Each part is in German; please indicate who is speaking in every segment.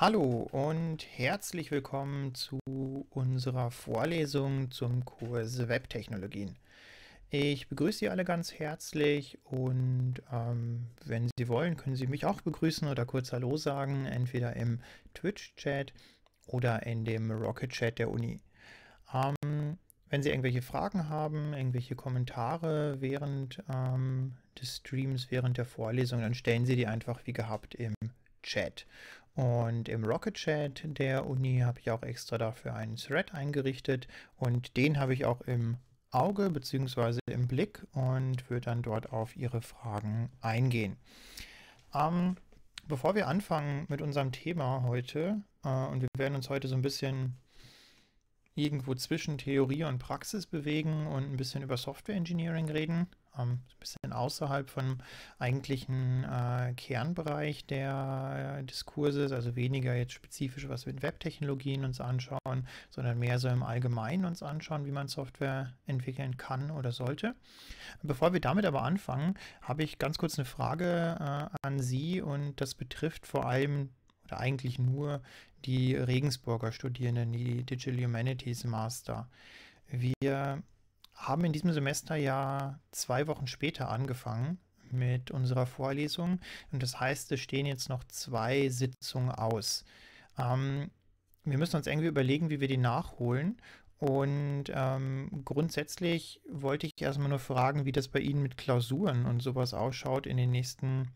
Speaker 1: Hallo und herzlich willkommen zu unserer Vorlesung zum Kurs Webtechnologien. Ich begrüße Sie alle ganz herzlich und ähm, wenn Sie wollen, können Sie mich auch begrüßen oder kurz Hallo sagen, entweder im Twitch-Chat oder in dem Rocket-Chat der Uni. Ähm, wenn Sie irgendwelche Fragen haben, irgendwelche Kommentare während ähm, des Streams, während der Vorlesung, dann stellen Sie die einfach wie gehabt im Chat. Und im Rocket Chat der Uni habe ich auch extra dafür einen Thread eingerichtet und den habe ich auch im Auge bzw. im Blick und würde dann dort auf Ihre Fragen eingehen. Ähm, bevor wir anfangen mit unserem Thema heute, äh, und wir werden uns heute so ein bisschen irgendwo zwischen Theorie und Praxis bewegen und ein bisschen über Software Engineering reden, ähm, ein bisschen außerhalb vom eigentlichen äh, Kernbereich der äh, des Kurses, also weniger jetzt spezifisch, was wir in Webtechnologien uns anschauen, sondern mehr so im Allgemeinen uns anschauen, wie man Software entwickeln kann oder sollte. Bevor wir damit aber anfangen, habe ich ganz kurz eine Frage äh, an Sie und das betrifft vor allem oder eigentlich nur die Regensburger Studierenden, die Digital Humanities Master. Wir haben in diesem Semester ja zwei Wochen später angefangen mit unserer Vorlesung. Und das heißt, es stehen jetzt noch zwei Sitzungen aus. Ähm, wir müssen uns irgendwie überlegen, wie wir die nachholen. Und ähm, grundsätzlich wollte ich erstmal nur fragen, wie das bei Ihnen mit Klausuren und sowas ausschaut in den nächsten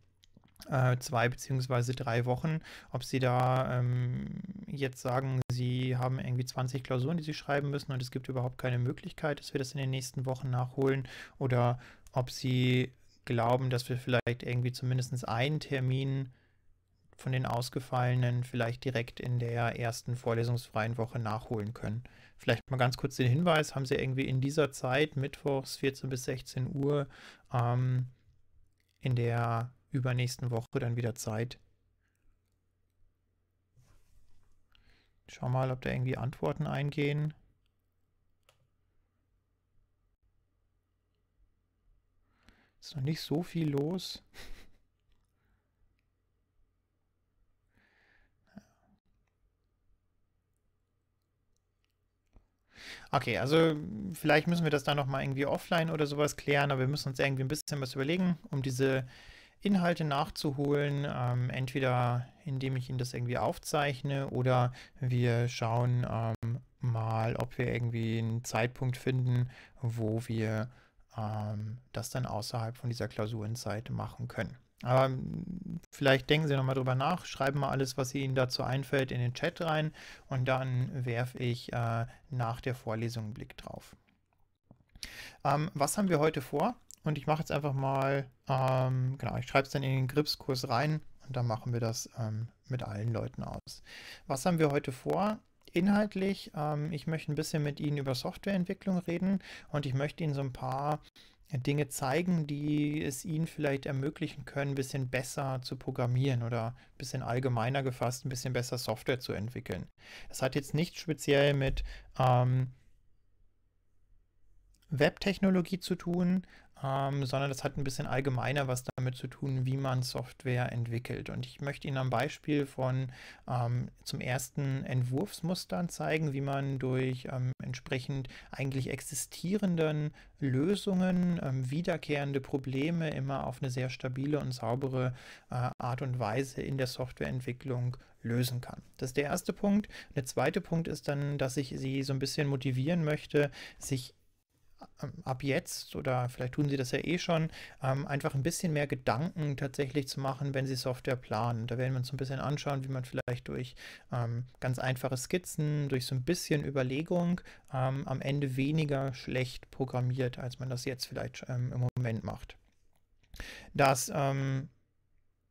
Speaker 1: äh, zwei beziehungsweise drei Wochen, ob sie da ähm, jetzt sagen, sie haben irgendwie 20 Klausuren, die sie schreiben müssen und es gibt überhaupt keine Möglichkeit, dass wir das in den nächsten Wochen nachholen oder ob sie glauben, dass wir vielleicht irgendwie zumindest einen Termin von den ausgefallenen vielleicht direkt in der ersten vorlesungsfreien Woche nachholen können. Vielleicht mal ganz kurz den Hinweis, haben Sie irgendwie in dieser Zeit, Mittwochs 14 bis 16 Uhr, ähm, in der übernächsten Woche dann wieder Zeit. Schau mal, ob da irgendwie Antworten eingehen. Ist noch nicht so viel los. Okay, also vielleicht müssen wir das dann nochmal irgendwie offline oder sowas klären, aber wir müssen uns irgendwie ein bisschen was überlegen, um diese Inhalte nachzuholen, ähm, entweder indem ich Ihnen das irgendwie aufzeichne oder wir schauen ähm, mal, ob wir irgendwie einen Zeitpunkt finden, wo wir ähm, das dann außerhalb von dieser Klausurenzeit machen können. Aber ähm, vielleicht denken Sie nochmal drüber nach, schreiben mal alles, was Ihnen dazu einfällt, in den Chat rein und dann werfe ich äh, nach der Vorlesung einen Blick drauf. Ähm, was haben wir heute vor? Und ich mache jetzt einfach mal, ähm, genau, ich schreibe es dann in den Gripskurs rein und dann machen wir das ähm, mit allen Leuten aus. Was haben wir heute vor? Inhaltlich, ähm, ich möchte ein bisschen mit Ihnen über Softwareentwicklung reden und ich möchte Ihnen so ein paar Dinge zeigen, die es Ihnen vielleicht ermöglichen können, ein bisschen besser zu programmieren oder ein bisschen allgemeiner gefasst, ein bisschen besser Software zu entwickeln. Das hat jetzt nicht speziell mit ähm, Webtechnologie zu tun, ähm, sondern das hat ein bisschen allgemeiner was damit zu tun, wie man Software entwickelt. Und ich möchte Ihnen am Beispiel von ähm, zum ersten Entwurfsmustern zeigen, wie man durch ähm, entsprechend eigentlich existierenden Lösungen ähm, wiederkehrende Probleme immer auf eine sehr stabile und saubere äh, Art und Weise in der Softwareentwicklung lösen kann. Das ist der erste Punkt. Der zweite Punkt ist dann, dass ich Sie so ein bisschen motivieren möchte, sich ähm, ab jetzt oder vielleicht tun Sie das ja eh schon, ähm, einfach ein bisschen mehr Gedanken tatsächlich zu machen, wenn Sie Software planen. Da werden wir uns ein bisschen anschauen, wie man vielleicht durch ähm, ganz einfache Skizzen, durch so ein bisschen Überlegung am Ende weniger schlecht programmiert, als man das jetzt vielleicht im Moment macht. Das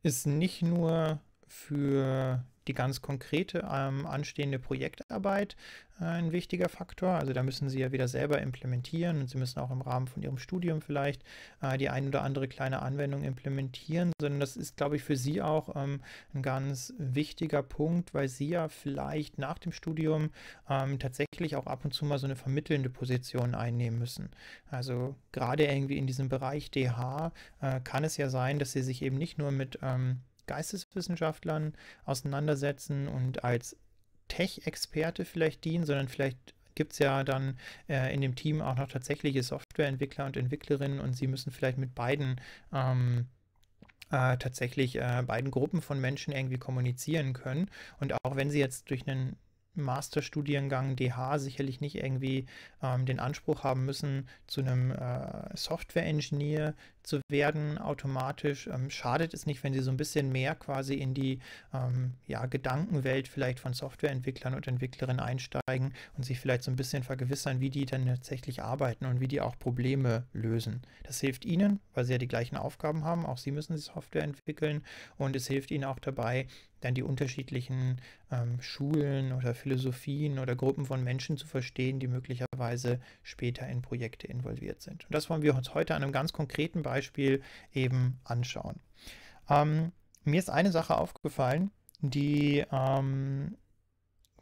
Speaker 1: ist nicht nur für die ganz konkrete ähm, anstehende Projektarbeit äh, ein wichtiger Faktor. Also da müssen Sie ja wieder selber implementieren und Sie müssen auch im Rahmen von Ihrem Studium vielleicht äh, die ein oder andere kleine Anwendung implementieren, sondern das ist, glaube ich, für Sie auch ähm, ein ganz wichtiger Punkt, weil Sie ja vielleicht nach dem Studium ähm, tatsächlich auch ab und zu mal so eine vermittelnde Position einnehmen müssen. Also gerade irgendwie in diesem Bereich DH äh, kann es ja sein, dass Sie sich eben nicht nur mit ähm, Geisteswissenschaftlern auseinandersetzen und als Tech-Experte vielleicht dienen, sondern vielleicht gibt es ja dann äh, in dem Team auch noch tatsächliche Softwareentwickler und Entwicklerinnen und sie müssen vielleicht mit beiden ähm, äh, tatsächlich äh, beiden Gruppen von Menschen irgendwie kommunizieren können. Und auch wenn sie jetzt durch einen Masterstudiengang DH sicherlich nicht irgendwie ähm, den Anspruch haben müssen, zu einem äh, Software-Engineer zu werden automatisch. Ähm, schadet es nicht, wenn sie so ein bisschen mehr quasi in die ähm, ja, Gedankenwelt vielleicht von Softwareentwicklern und Entwicklerinnen einsteigen und sich vielleicht so ein bisschen vergewissern, wie die dann tatsächlich arbeiten und wie die auch Probleme lösen. Das hilft ihnen, weil sie ja die gleichen Aufgaben haben. Auch sie müssen die Software entwickeln und es hilft ihnen auch dabei, dann die unterschiedlichen ähm, Schulen oder Philosophien oder Gruppen von Menschen zu verstehen, die möglicherweise später in Projekte involviert sind. Und das wollen wir uns heute an einem ganz konkreten Beispiel eben anschauen. Ähm, mir ist eine Sache aufgefallen, die ähm,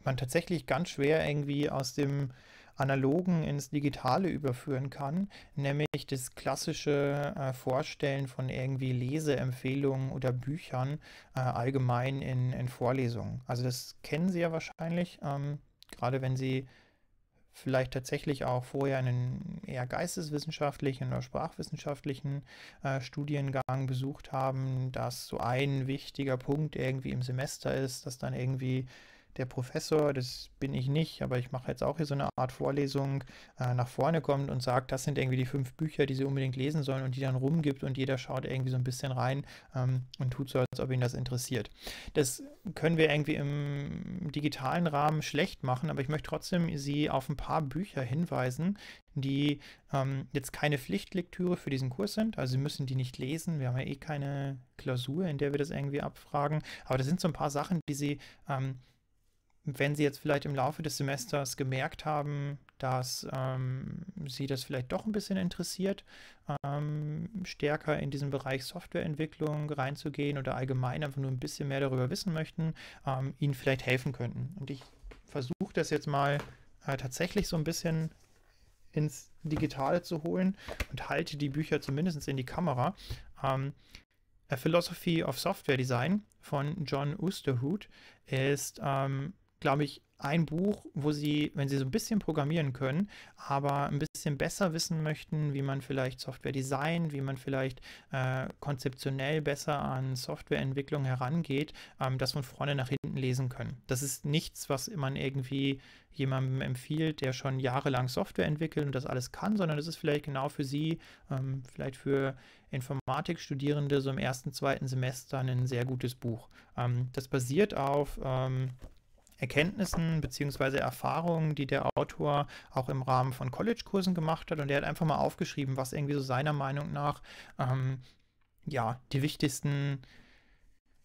Speaker 1: man tatsächlich ganz schwer irgendwie aus dem Analogen ins Digitale überführen kann, nämlich das klassische äh, Vorstellen von irgendwie Leseempfehlungen oder Büchern äh, allgemein in, in, Vorlesungen. Also das kennen Sie ja wahrscheinlich, ähm, gerade wenn Sie vielleicht tatsächlich auch vorher einen eher geisteswissenschaftlichen oder sprachwissenschaftlichen äh, Studiengang besucht haben, dass so ein wichtiger Punkt irgendwie im Semester ist, dass dann irgendwie der Professor, das bin ich nicht, aber ich mache jetzt auch hier so eine Art Vorlesung, äh, nach vorne kommt und sagt, das sind irgendwie die fünf Bücher, die sie unbedingt lesen sollen und die dann rumgibt und jeder schaut irgendwie so ein bisschen rein ähm, und tut so, als ob ihn das interessiert. Das können wir irgendwie im digitalen Rahmen schlecht machen, aber ich möchte trotzdem Sie auf ein paar Bücher hinweisen, die ähm, jetzt keine Pflichtlektüre für diesen Kurs sind. Also Sie müssen die nicht lesen. Wir haben ja eh keine Klausur, in der wir das irgendwie abfragen. Aber das sind so ein paar Sachen, die Sie ähm, wenn Sie jetzt vielleicht im Laufe des Semesters gemerkt haben, dass ähm, Sie das vielleicht doch ein bisschen interessiert, ähm, stärker in diesen Bereich Softwareentwicklung reinzugehen oder allgemein einfach nur ein bisschen mehr darüber wissen möchten, ähm, Ihnen vielleicht helfen könnten. Und ich versuche das jetzt mal äh, tatsächlich so ein bisschen ins Digitale zu holen und halte die Bücher zumindest in die Kamera. Ähm, A Philosophy of Software Design von John Oosterhout ist ähm, glaube ich, ein Buch, wo sie, wenn sie so ein bisschen programmieren können, aber ein bisschen besser wissen möchten, wie man vielleicht Software designt, wie man vielleicht äh, konzeptionell besser an Softwareentwicklung herangeht, ähm, das von vorne nach hinten lesen können. Das ist nichts, was man irgendwie jemandem empfiehlt, der schon jahrelang Software entwickelt und das alles kann, sondern das ist vielleicht genau für sie, ähm, vielleicht für Informatikstudierende so im ersten, zweiten Semester ein sehr gutes Buch. Ähm, das basiert auf ähm, Erkenntnissen bzw. Erfahrungen, die der Autor auch im Rahmen von College-Kursen gemacht hat. Und er hat einfach mal aufgeschrieben, was irgendwie so seiner Meinung nach ähm, ja, die wichtigsten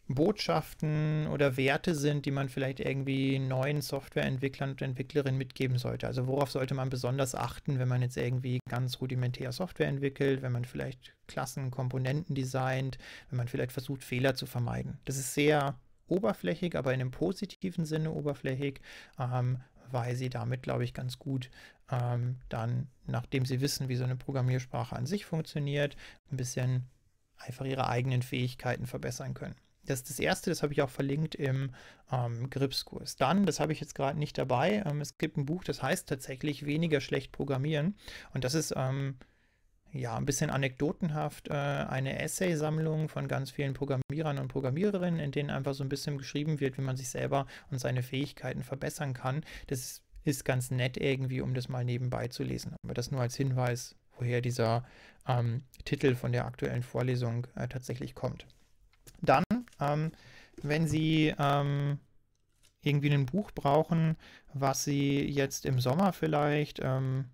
Speaker 1: Botschaften oder Werte sind, die man vielleicht irgendwie neuen Softwareentwicklern und Entwicklerinnen mitgeben sollte. Also worauf sollte man besonders achten, wenn man jetzt irgendwie ganz rudimentär Software entwickelt, wenn man vielleicht Klassen, Komponenten designt, wenn man vielleicht versucht, Fehler zu vermeiden. Das ist sehr oberflächig, aber in einem positiven Sinne oberflächig, ähm, weil sie damit, glaube ich, ganz gut ähm, dann, nachdem sie wissen, wie so eine Programmiersprache an sich funktioniert, ein bisschen einfach ihre eigenen Fähigkeiten verbessern können. Das ist das erste, das habe ich auch verlinkt im ähm, Gripskurs. Dann, das habe ich jetzt gerade nicht dabei, ähm, es gibt ein Buch, das heißt tatsächlich weniger schlecht programmieren. Und das ist ähm, ja, ein bisschen anekdotenhaft äh, eine Essay-Sammlung von ganz vielen Programmierern und Programmiererinnen, in denen einfach so ein bisschen geschrieben wird, wie man sich selber und seine Fähigkeiten verbessern kann. Das ist ganz nett irgendwie, um das mal nebenbei zu lesen. Aber das nur als Hinweis, woher dieser ähm, Titel von der aktuellen Vorlesung äh, tatsächlich kommt. Dann, ähm, wenn Sie ähm, irgendwie ein Buch brauchen, was Sie jetzt im Sommer vielleicht ähm,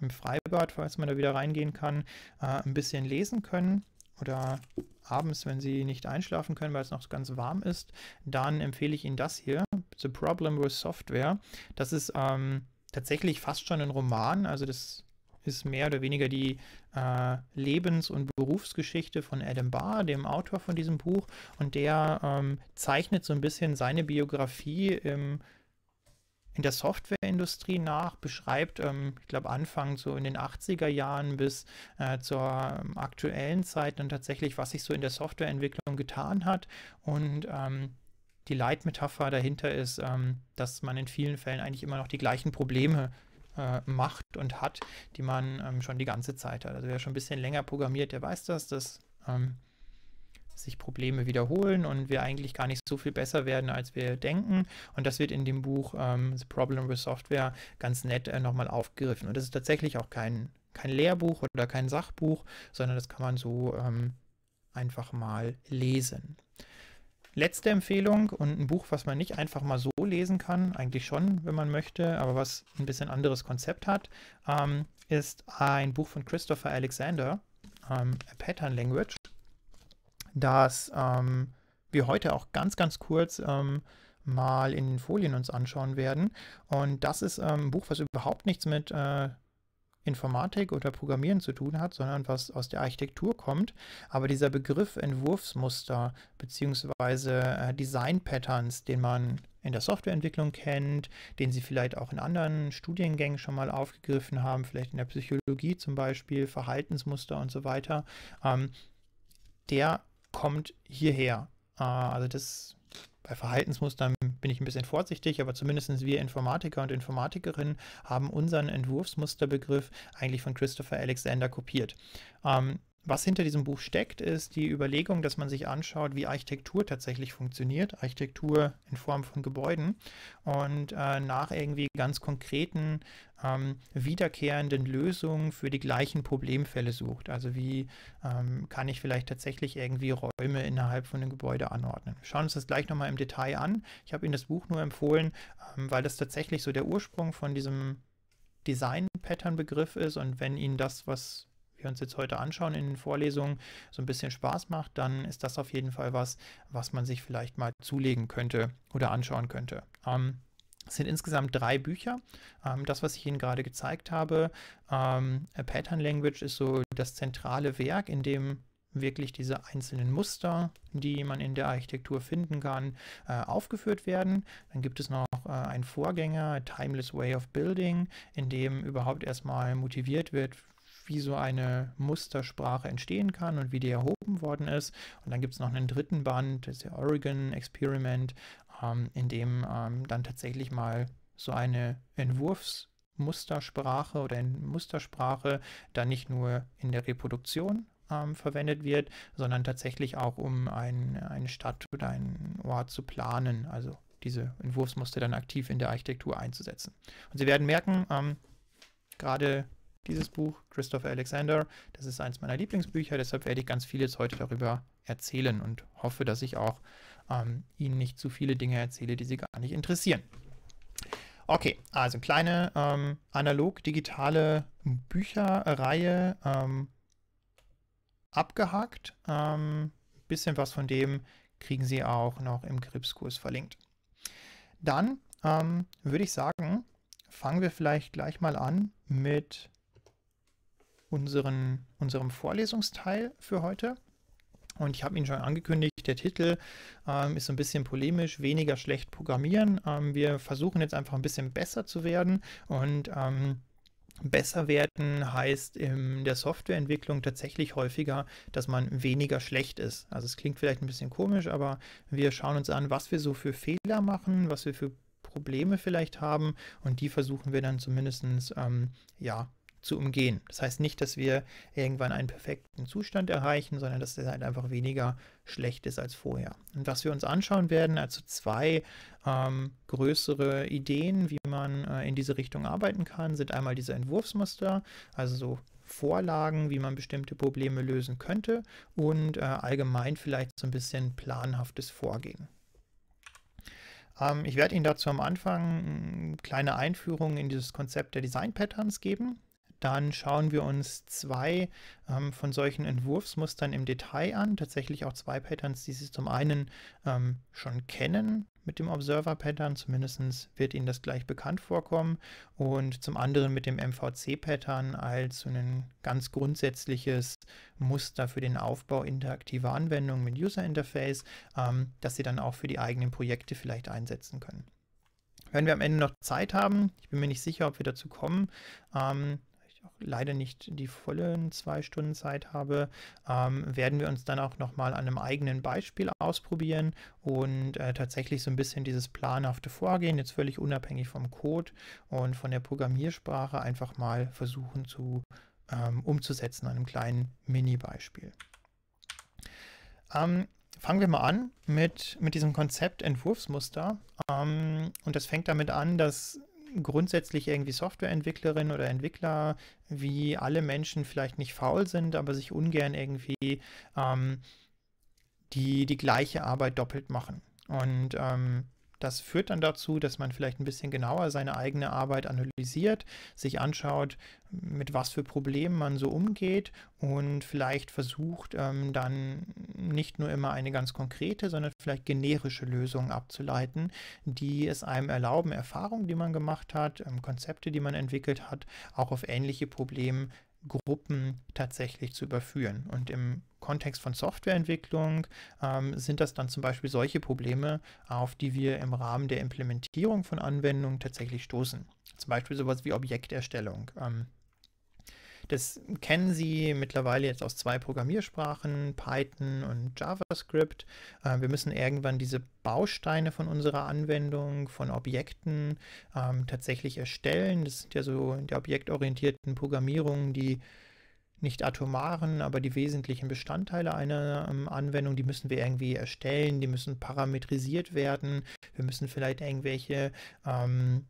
Speaker 1: im Freibad, falls man da wieder reingehen kann, äh, ein bisschen lesen können oder abends, wenn Sie nicht einschlafen können, weil es noch ganz warm ist, dann empfehle ich Ihnen das hier, The Problem with Software. Das ist ähm, tatsächlich fast schon ein Roman, also das ist mehr oder weniger die äh, Lebens- und Berufsgeschichte von Adam Barr, dem Autor von diesem Buch, und der ähm, zeichnet so ein bisschen seine Biografie im in der Softwareindustrie nach, beschreibt, ähm, ich glaube, Anfang so in den 80er Jahren bis äh, zur ähm, aktuellen Zeit dann tatsächlich, was sich so in der Softwareentwicklung getan hat. Und ähm, die Leitmetapher dahinter ist, ähm, dass man in vielen Fällen eigentlich immer noch die gleichen Probleme äh, macht und hat, die man ähm, schon die ganze Zeit hat. Also wer schon ein bisschen länger programmiert, der weiß das, dass ähm, sich Probleme wiederholen und wir eigentlich gar nicht so viel besser werden, als wir denken. Und das wird in dem Buch ähm, The Problem with Software ganz nett äh, nochmal aufgegriffen. Und das ist tatsächlich auch kein, kein Lehrbuch oder kein Sachbuch, sondern das kann man so ähm, einfach mal lesen. Letzte Empfehlung und ein Buch, was man nicht einfach mal so lesen kann, eigentlich schon, wenn man möchte, aber was ein bisschen anderes Konzept hat, ähm, ist ein Buch von Christopher Alexander, ähm, A Pattern Language dass ähm, wir heute auch ganz, ganz kurz ähm, mal in den Folien uns anschauen werden. Und das ist ähm, ein Buch, was überhaupt nichts mit äh, Informatik oder Programmieren zu tun hat, sondern was aus der Architektur kommt. Aber dieser Begriff Entwurfsmuster bzw. äh, Design Patterns, den man in der Softwareentwicklung kennt, den Sie vielleicht auch in anderen Studiengängen schon mal aufgegriffen haben, vielleicht in der Psychologie zum Beispiel, Verhaltensmuster und so weiter, ähm, der kommt hierher. Ah, also das bei Verhaltensmustern bin ich ein bisschen vorsichtig, aber zumindest wir Informatiker und Informatikerinnen haben unseren Entwurfsmusterbegriff eigentlich von Christopher Alexander kopiert. Ähm, was hinter diesem Buch steckt, ist die Überlegung, dass man sich anschaut, wie Architektur tatsächlich funktioniert, Architektur in Form von Gebäuden und äh, nach irgendwie ganz konkreten, ähm, wiederkehrenden Lösungen für die gleichen Problemfälle sucht. Also wie ähm, kann ich vielleicht tatsächlich irgendwie Räume innerhalb von einem Gebäude anordnen. Wir schauen uns das gleich nochmal im Detail an. Ich habe Ihnen das Buch nur empfohlen, ähm, weil das tatsächlich so der Ursprung von diesem Design-Pattern-Begriff ist und wenn Ihnen das was wir uns jetzt heute anschauen in den Vorlesungen, so ein bisschen Spaß macht, dann ist das auf jeden Fall was, was man sich vielleicht mal zulegen könnte oder anschauen könnte. Ähm, es sind insgesamt drei Bücher. Ähm, das, was ich Ihnen gerade gezeigt habe, ähm, A Pattern Language ist so das zentrale Werk, in dem wirklich diese einzelnen Muster, die man in der Architektur finden kann, äh, aufgeführt werden. Dann gibt es noch äh, einen Vorgänger, Timeless Way of Building, in dem überhaupt erstmal motiviert wird, wie so eine Mustersprache entstehen kann und wie die erhoben worden ist. Und dann gibt es noch einen dritten Band, das ist der Oregon Experiment, ähm, in dem ähm, dann tatsächlich mal so eine Entwurfsmustersprache oder in Mustersprache dann nicht nur in der Reproduktion ähm, verwendet wird, sondern tatsächlich auch um ein, eine Stadt oder einen Ort zu planen. Also diese Entwurfsmuster dann aktiv in der Architektur einzusetzen. Und Sie werden merken, ähm, gerade dieses Buch, Christopher Alexander. Das ist eins meiner Lieblingsbücher, deshalb werde ich ganz vieles heute darüber erzählen und hoffe, dass ich auch ähm, Ihnen nicht zu viele Dinge erzähle, die Sie gar nicht interessieren. Okay, also kleine ähm, analog-digitale Bücherreihe ähm, abgehakt. Ein ähm, bisschen was von dem kriegen Sie auch noch im Krebskurs verlinkt. Dann ähm, würde ich sagen, fangen wir vielleicht gleich mal an mit unseren, unserem Vorlesungsteil für heute. Und ich habe ihn schon angekündigt, der Titel ähm, ist so ein bisschen polemisch, weniger schlecht programmieren. Ähm, wir versuchen jetzt einfach ein bisschen besser zu werden und ähm, besser werden heißt in der Softwareentwicklung tatsächlich häufiger, dass man weniger schlecht ist. Also es klingt vielleicht ein bisschen komisch, aber wir schauen uns an, was wir so für Fehler machen, was wir für Probleme vielleicht haben und die versuchen wir dann zumindest ähm, ja, zu umgehen. Das heißt nicht, dass wir irgendwann einen perfekten Zustand erreichen, sondern dass der halt einfach weniger schlecht ist als vorher. Und was wir uns anschauen werden, also zwei ähm, größere Ideen, wie man äh, in diese Richtung arbeiten kann, sind einmal diese Entwurfsmuster, also so Vorlagen, wie man bestimmte Probleme lösen könnte und äh, allgemein vielleicht so ein bisschen planhaftes Vorgehen ähm, ich werde Ihnen dazu am Anfang eine mm, kleine Einführung in dieses Konzept der Design Patterns geben. Dann schauen wir uns zwei ähm, von solchen Entwurfsmustern im Detail an. Tatsächlich auch zwei Patterns, die Sie zum einen ähm, schon kennen mit dem Observer-Pattern, zumindest wird Ihnen das gleich bekannt vorkommen. Und zum anderen mit dem MVC-Pattern als ein ganz grundsätzliches Muster für den Aufbau interaktiver Anwendungen mit User-Interface, ähm, das Sie dann auch für die eigenen Projekte vielleicht einsetzen können. Wenn wir am Ende noch Zeit haben, ich bin mir nicht sicher, ob wir dazu kommen, ähm, leider nicht die vollen zwei Stunden Zeit habe, ähm, werden wir uns dann auch nochmal an einem eigenen Beispiel ausprobieren und äh, tatsächlich so ein bisschen dieses planhafte Vorgehen, jetzt völlig unabhängig vom Code und von der Programmiersprache, einfach mal versuchen zu ähm, umzusetzen an einem kleinen Mini-Beispiel. Ähm, fangen wir mal an mit, mit diesem Konzept Entwurfsmuster. Ähm, und das fängt damit an, dass grundsätzlich irgendwie Softwareentwicklerinnen oder Entwickler, wie alle Menschen vielleicht nicht faul sind, aber sich ungern irgendwie ähm, die, die gleiche Arbeit doppelt machen. Und ähm, das führt dann dazu, dass man vielleicht ein bisschen genauer seine eigene Arbeit analysiert, sich anschaut, mit was für Problemen man so umgeht und vielleicht versucht ähm, dann nicht nur immer eine ganz konkrete, sondern vielleicht generische Lösung abzuleiten, die es einem erlauben, Erfahrungen, die man gemacht hat, ähm, Konzepte, die man entwickelt hat, auch auf ähnliche Probleme Gruppen tatsächlich zu überführen. Und im Kontext von Softwareentwicklung ähm, sind das dann zum Beispiel solche Probleme, auf die wir im Rahmen der Implementierung von Anwendungen tatsächlich stoßen. Zum Beispiel sowas wie Objekterstellung. Ähm, das kennen Sie mittlerweile jetzt aus zwei Programmiersprachen, Python und JavaScript. Äh, wir müssen irgendwann diese Bausteine von unserer Anwendung, von Objekten ähm, tatsächlich erstellen. Das sind ja so in der objektorientierten Programmierung die nicht atomaren, aber die wesentlichen Bestandteile einer ähm, Anwendung, die müssen wir irgendwie erstellen, die müssen parametrisiert werden, wir müssen vielleicht irgendwelche ähm,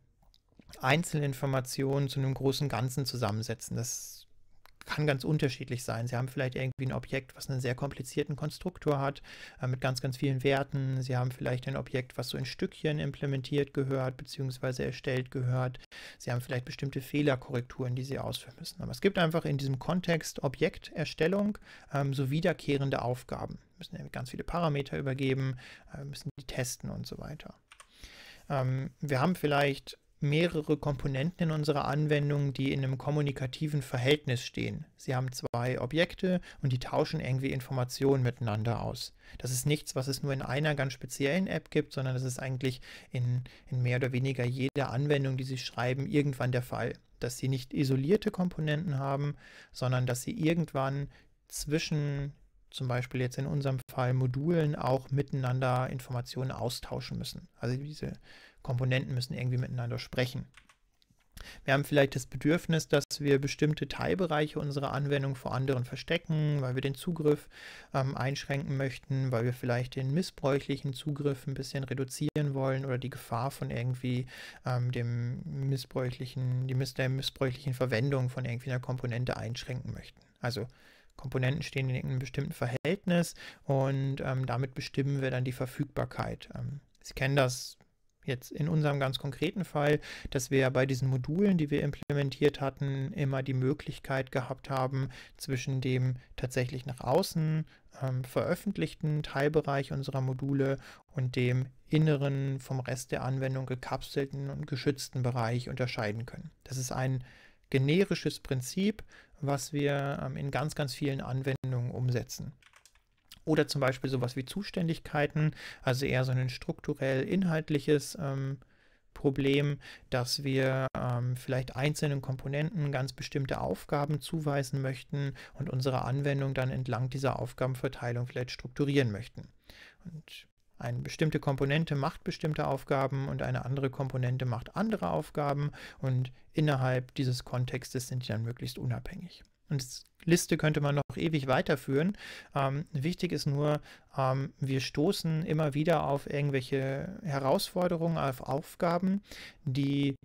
Speaker 1: Einzelinformationen zu einem großen Ganzen zusammensetzen. Das kann ganz unterschiedlich sein. Sie haben vielleicht irgendwie ein Objekt, was einen sehr komplizierten Konstruktor hat, äh, mit ganz, ganz vielen Werten. Sie haben vielleicht ein Objekt, was so in Stückchen implementiert gehört, beziehungsweise erstellt gehört. Sie haben vielleicht bestimmte Fehlerkorrekturen, die Sie ausführen müssen. Aber es gibt einfach in diesem Kontext Objekterstellung ähm, so wiederkehrende Aufgaben. Sie Müssen ganz viele Parameter übergeben, äh, müssen die testen und so weiter. Ähm, wir haben vielleicht mehrere Komponenten in unserer Anwendung, die in einem kommunikativen Verhältnis stehen. Sie haben zwei Objekte und die tauschen irgendwie Informationen miteinander aus. Das ist nichts, was es nur in einer ganz speziellen App gibt, sondern das ist eigentlich in, in mehr oder weniger jeder Anwendung, die Sie schreiben, irgendwann der Fall. Dass Sie nicht isolierte Komponenten haben, sondern dass Sie irgendwann zwischen zum Beispiel jetzt in unserem Fall Modulen auch miteinander Informationen austauschen müssen. Also diese Komponenten müssen irgendwie miteinander sprechen. Wir haben vielleicht das Bedürfnis, dass wir bestimmte Teilbereiche unserer Anwendung vor anderen verstecken, weil wir den Zugriff ähm, einschränken möchten, weil wir vielleicht den missbräuchlichen Zugriff ein bisschen reduzieren wollen oder die Gefahr von irgendwie ähm, dem missbräuchlichen, die, der missbräuchlichen Verwendung von irgendwie einer Komponente einschränken möchten. Also Komponenten stehen in einem bestimmten Verhältnis und ähm, damit bestimmen wir dann die Verfügbarkeit. Ähm, Sie kennen das jetzt in unserem ganz konkreten Fall, dass wir bei diesen Modulen, die wir implementiert hatten, immer die Möglichkeit gehabt haben, zwischen dem tatsächlich nach außen ähm, veröffentlichten Teilbereich unserer Module und dem inneren, vom Rest der Anwendung gekapselten und geschützten Bereich unterscheiden können. Das ist ein generisches Prinzip, was wir ähm, in ganz, ganz vielen Anwendungen umsetzen. Oder zum Beispiel sowas wie Zuständigkeiten, also eher so ein strukturell inhaltliches ähm, Problem, dass wir ähm, vielleicht einzelnen Komponenten ganz bestimmte Aufgaben zuweisen möchten und unsere Anwendung dann entlang dieser Aufgabenverteilung vielleicht strukturieren möchten. Und eine bestimmte Komponente macht bestimmte Aufgaben und eine andere Komponente macht andere Aufgaben und innerhalb dieses Kontextes sind die dann möglichst unabhängig. Und Liste könnte man noch ewig weiterführen. Ähm, wichtig ist nur, ähm, wir stoßen immer wieder auf irgendwelche Herausforderungen, auf Aufgaben, die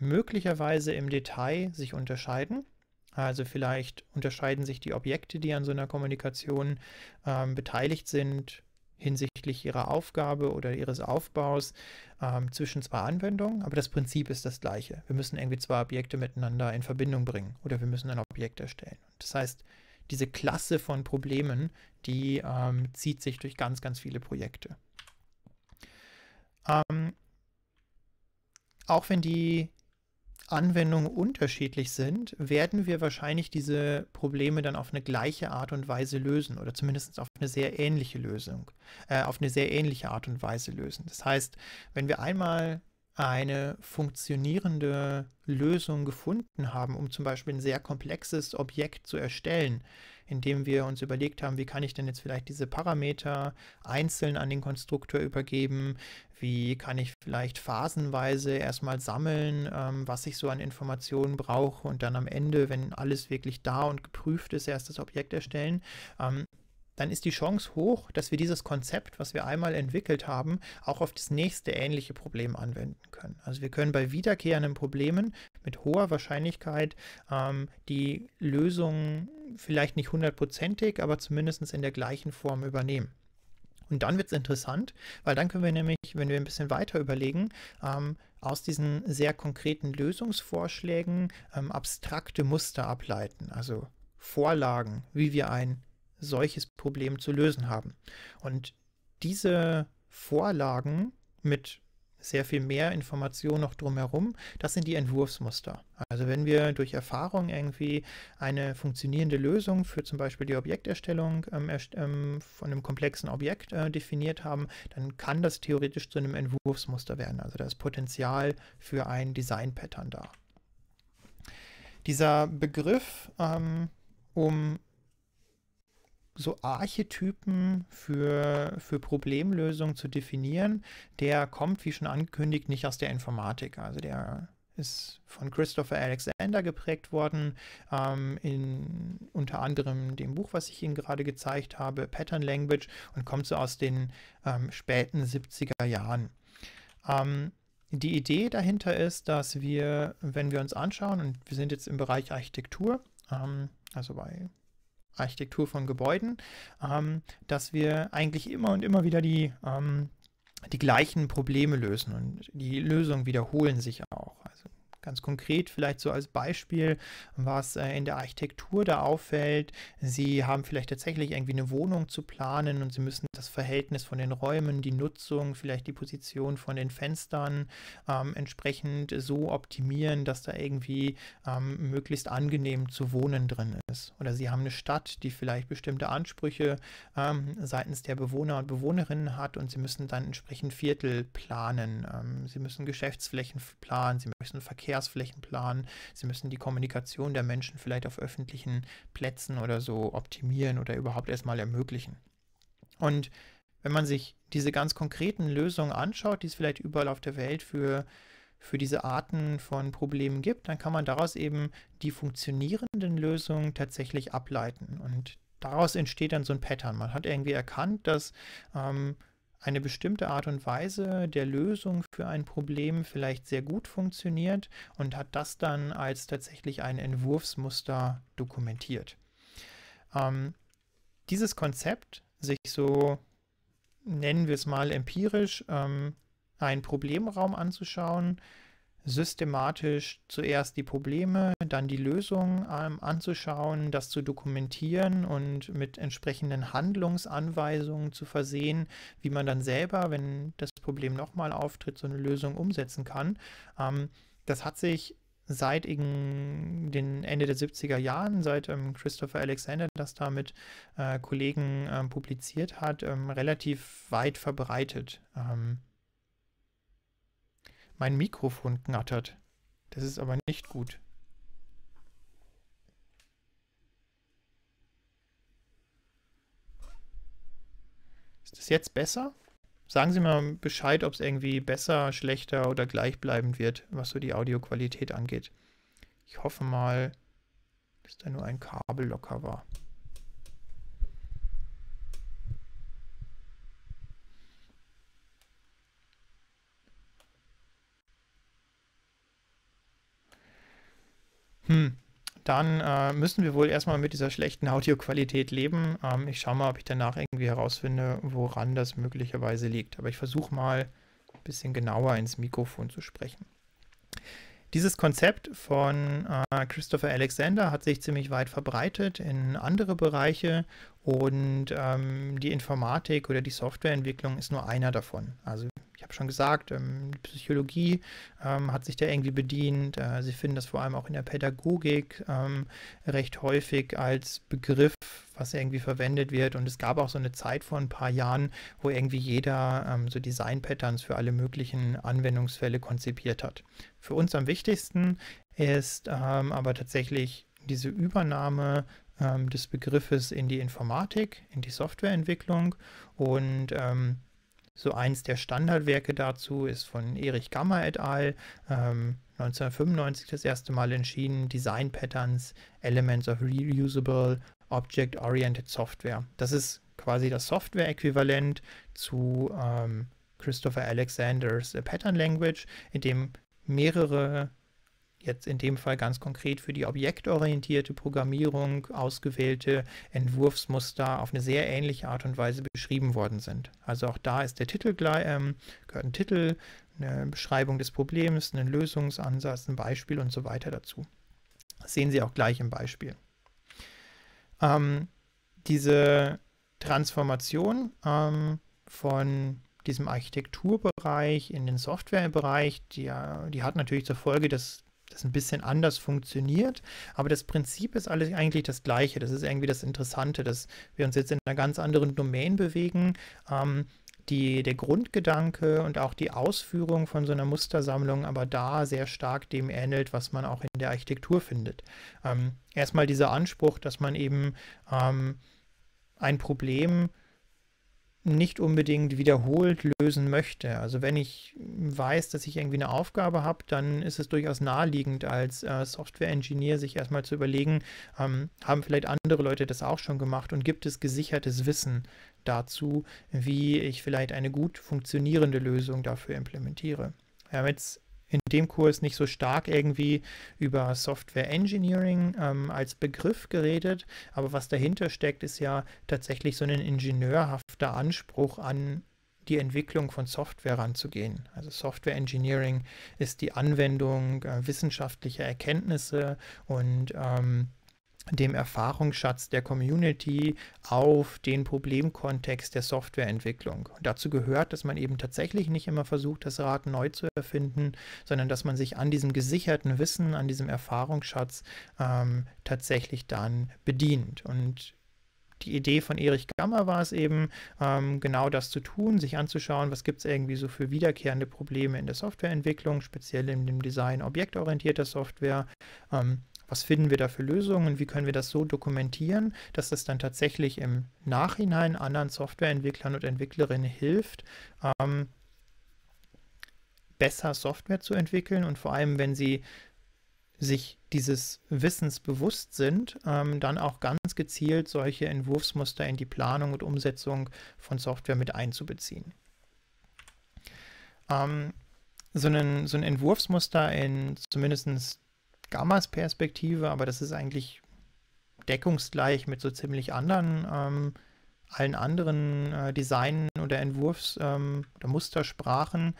Speaker 1: möglicherweise im Detail sich unterscheiden. Also vielleicht unterscheiden sich die Objekte, die an so einer Kommunikation ähm, beteiligt sind, hinsichtlich ihrer Aufgabe oder ihres Aufbaus ähm, zwischen zwei Anwendungen, aber das Prinzip ist das gleiche. Wir müssen irgendwie zwei Objekte miteinander in Verbindung bringen oder wir müssen ein Objekt erstellen. Das heißt, diese Klasse von Problemen, die ähm, zieht sich durch ganz, ganz viele Projekte. Ähm, auch wenn die Anwendungen unterschiedlich sind, werden wir wahrscheinlich diese Probleme dann auf eine gleiche Art und Weise lösen oder zumindest auf eine sehr ähnliche Lösung, äh, auf eine sehr ähnliche Art und Weise lösen. Das heißt, wenn wir einmal eine funktionierende Lösung gefunden haben, um zum Beispiel ein sehr komplexes Objekt zu erstellen, indem wir uns überlegt haben, wie kann ich denn jetzt vielleicht diese Parameter einzeln an den Konstruktor übergeben, wie kann ich vielleicht phasenweise erstmal sammeln, ähm, was ich so an Informationen brauche und dann am Ende, wenn alles wirklich da und geprüft ist, erst das Objekt erstellen. Ähm, dann ist die Chance hoch, dass wir dieses Konzept, was wir einmal entwickelt haben, auch auf das nächste ähnliche Problem anwenden können. Also wir können bei wiederkehrenden Problemen mit hoher Wahrscheinlichkeit ähm, die Lösung vielleicht nicht hundertprozentig, aber zumindest in der gleichen Form übernehmen. Und dann wird es interessant, weil dann können wir nämlich, wenn wir ein bisschen weiter überlegen, ähm, aus diesen sehr konkreten Lösungsvorschlägen ähm, abstrakte Muster ableiten, also Vorlagen, wie wir ein solches Problem zu lösen haben. Und diese Vorlagen mit sehr viel mehr Information noch drumherum. Das sind die Entwurfsmuster. Also wenn wir durch Erfahrung irgendwie eine funktionierende Lösung für zum Beispiel die Objekterstellung ähm, erst, ähm, von einem komplexen Objekt äh, definiert haben, dann kann das theoretisch zu einem Entwurfsmuster werden. Also da ist Potenzial für ein Design-Pattern da. Dieser Begriff, ähm, um so Archetypen für, für Problemlösung zu definieren, der kommt, wie schon angekündigt, nicht aus der Informatik. Also der ist von Christopher Alexander geprägt worden, ähm, in unter anderem dem Buch, was ich Ihnen gerade gezeigt habe, Pattern Language, und kommt so aus den ähm, späten 70er Jahren. Ähm, die Idee dahinter ist, dass wir, wenn wir uns anschauen, und wir sind jetzt im Bereich Architektur, ähm, also bei Architektur von Gebäuden, ähm, dass wir eigentlich immer und immer wieder die, ähm, die gleichen Probleme lösen und die Lösungen wiederholen sich auch. Ganz konkret vielleicht so als Beispiel, was äh, in der Architektur da auffällt. Sie haben vielleicht tatsächlich irgendwie eine Wohnung zu planen und Sie müssen das Verhältnis von den Räumen, die Nutzung, vielleicht die Position von den Fenstern ähm, entsprechend so optimieren, dass da irgendwie ähm, möglichst angenehm zu wohnen drin ist. Oder Sie haben eine Stadt, die vielleicht bestimmte Ansprüche ähm, seitens der Bewohner und Bewohnerinnen hat und Sie müssen dann entsprechend Viertel planen. Ähm, Sie müssen Geschäftsflächen planen, Sie müssen Verkehr Verkehrsflächen planen, sie müssen die Kommunikation der Menschen vielleicht auf öffentlichen Plätzen oder so optimieren oder überhaupt erstmal ermöglichen. Und wenn man sich diese ganz konkreten Lösungen anschaut, die es vielleicht überall auf der Welt für für diese Arten von Problemen gibt, dann kann man daraus eben die funktionierenden Lösungen tatsächlich ableiten. Und daraus entsteht dann so ein Pattern. Man hat irgendwie erkannt, dass ähm, eine bestimmte Art und Weise der Lösung für ein Problem vielleicht sehr gut funktioniert und hat das dann als tatsächlich ein Entwurfsmuster dokumentiert. Ähm, dieses Konzept, sich so, nennen wir es mal empirisch, ähm, einen Problemraum anzuschauen, systematisch zuerst die Probleme, dann die Lösung ähm, anzuschauen, das zu dokumentieren und mit entsprechenden Handlungsanweisungen zu versehen, wie man dann selber, wenn das Problem nochmal auftritt, so eine Lösung umsetzen kann. Ähm, das hat sich seit den Ende der 70er Jahren, seit ähm, Christopher Alexander das da mit äh, Kollegen ähm, publiziert hat, ähm, relativ weit verbreitet. Ähm, mein Mikrofon knattert. Das ist aber nicht gut. Ist das jetzt besser? Sagen Sie mal Bescheid, ob es irgendwie besser, schlechter oder gleichbleibend wird, was so die Audioqualität angeht. Ich hoffe mal, dass da nur ein Kabel locker war. Hm, dann äh, müssen wir wohl erstmal mit dieser schlechten Audioqualität leben. Ähm, ich schaue mal, ob ich danach irgendwie herausfinde, woran das möglicherweise liegt. Aber ich versuche mal ein bisschen genauer ins Mikrofon zu sprechen. Dieses Konzept von äh, Christopher Alexander hat sich ziemlich weit verbreitet in andere Bereiche und ähm, die Informatik oder die Softwareentwicklung ist nur einer davon. Also habe schon gesagt, ähm, Psychologie ähm, hat sich da irgendwie bedient. Äh, sie finden das vor allem auch in der Pädagogik ähm, recht häufig als Begriff, was irgendwie verwendet wird. Und es gab auch so eine Zeit vor ein paar Jahren, wo irgendwie jeder ähm, so Design-Patterns für alle möglichen Anwendungsfälle konzipiert hat. Für uns am wichtigsten ist ähm, aber tatsächlich diese Übernahme ähm, des Begriffes in die Informatik, in die Softwareentwicklung und ähm, so eins der Standardwerke dazu ist von Erich Gamma et al. Ähm, 1995 das erste Mal entschieden, Design Patterns, Elements of Reusable, Object-Oriented Software. Das ist quasi das Software-Äquivalent zu ähm, Christopher Alexanders Pattern Language, in dem mehrere jetzt in dem Fall ganz konkret für die objektorientierte Programmierung ausgewählte Entwurfsmuster auf eine sehr ähnliche Art und Weise beschrieben worden sind. Also auch da ist der Titel gleich, ähm, gehört ein Titel, eine Beschreibung des Problems, einen Lösungsansatz, ein Beispiel und so weiter dazu. Das sehen Sie auch gleich im Beispiel. Ähm, diese Transformation ähm, von diesem Architekturbereich in den Softwarebereich, die, die hat natürlich zur Folge, dass das ein bisschen anders funktioniert. Aber das Prinzip ist alles eigentlich das gleiche. Das ist irgendwie das Interessante, dass wir uns jetzt in einer ganz anderen Domain bewegen. Ähm, die, der Grundgedanke und auch die Ausführung von so einer Mustersammlung aber da sehr stark dem ähnelt, was man auch in der Architektur findet. Ähm, erstmal dieser Anspruch, dass man eben ähm, ein Problem nicht unbedingt wiederholt lösen möchte. Also wenn ich weiß, dass ich irgendwie eine Aufgabe habe, dann ist es durchaus naheliegend als äh, Software-Engineer sich erstmal zu überlegen, ähm, haben vielleicht andere Leute das auch schon gemacht und gibt es gesichertes Wissen dazu, wie ich vielleicht eine gut funktionierende Lösung dafür implementiere. Wir haben jetzt in dem Kurs nicht so stark irgendwie über Software Engineering ähm, als Begriff geredet, aber was dahinter steckt, ist ja tatsächlich so ein ingenieurhafter Anspruch an die Entwicklung von Software ranzugehen. Also Software Engineering ist die Anwendung äh, wissenschaftlicher Erkenntnisse und ähm, dem Erfahrungsschatz der Community auf den Problemkontext der Softwareentwicklung. Und dazu gehört, dass man eben tatsächlich nicht immer versucht, das Rad neu zu erfinden, sondern dass man sich an diesem gesicherten Wissen, an diesem Erfahrungsschatz ähm, tatsächlich dann bedient. Und die Idee von Erich Gammer war es eben, ähm, genau das zu tun, sich anzuschauen, was gibt es irgendwie so für wiederkehrende Probleme in der Softwareentwicklung, speziell in dem Design objektorientierter Software. Ähm, was finden wir da für Lösungen wie können wir das so dokumentieren, dass das dann tatsächlich im Nachhinein anderen Softwareentwicklern und Entwicklerinnen hilft, ähm, besser Software zu entwickeln und vor allem, wenn sie sich dieses Wissens bewusst sind, ähm, dann auch ganz gezielt solche Entwurfsmuster in die Planung und Umsetzung von Software mit einzubeziehen. Ähm, so, einen, so ein Entwurfsmuster in zumindest Gammas Perspektive, aber das ist eigentlich deckungsgleich mit so ziemlich anderen, ähm, allen anderen äh, Design- oder Entwurfs- ähm, oder Mustersprachen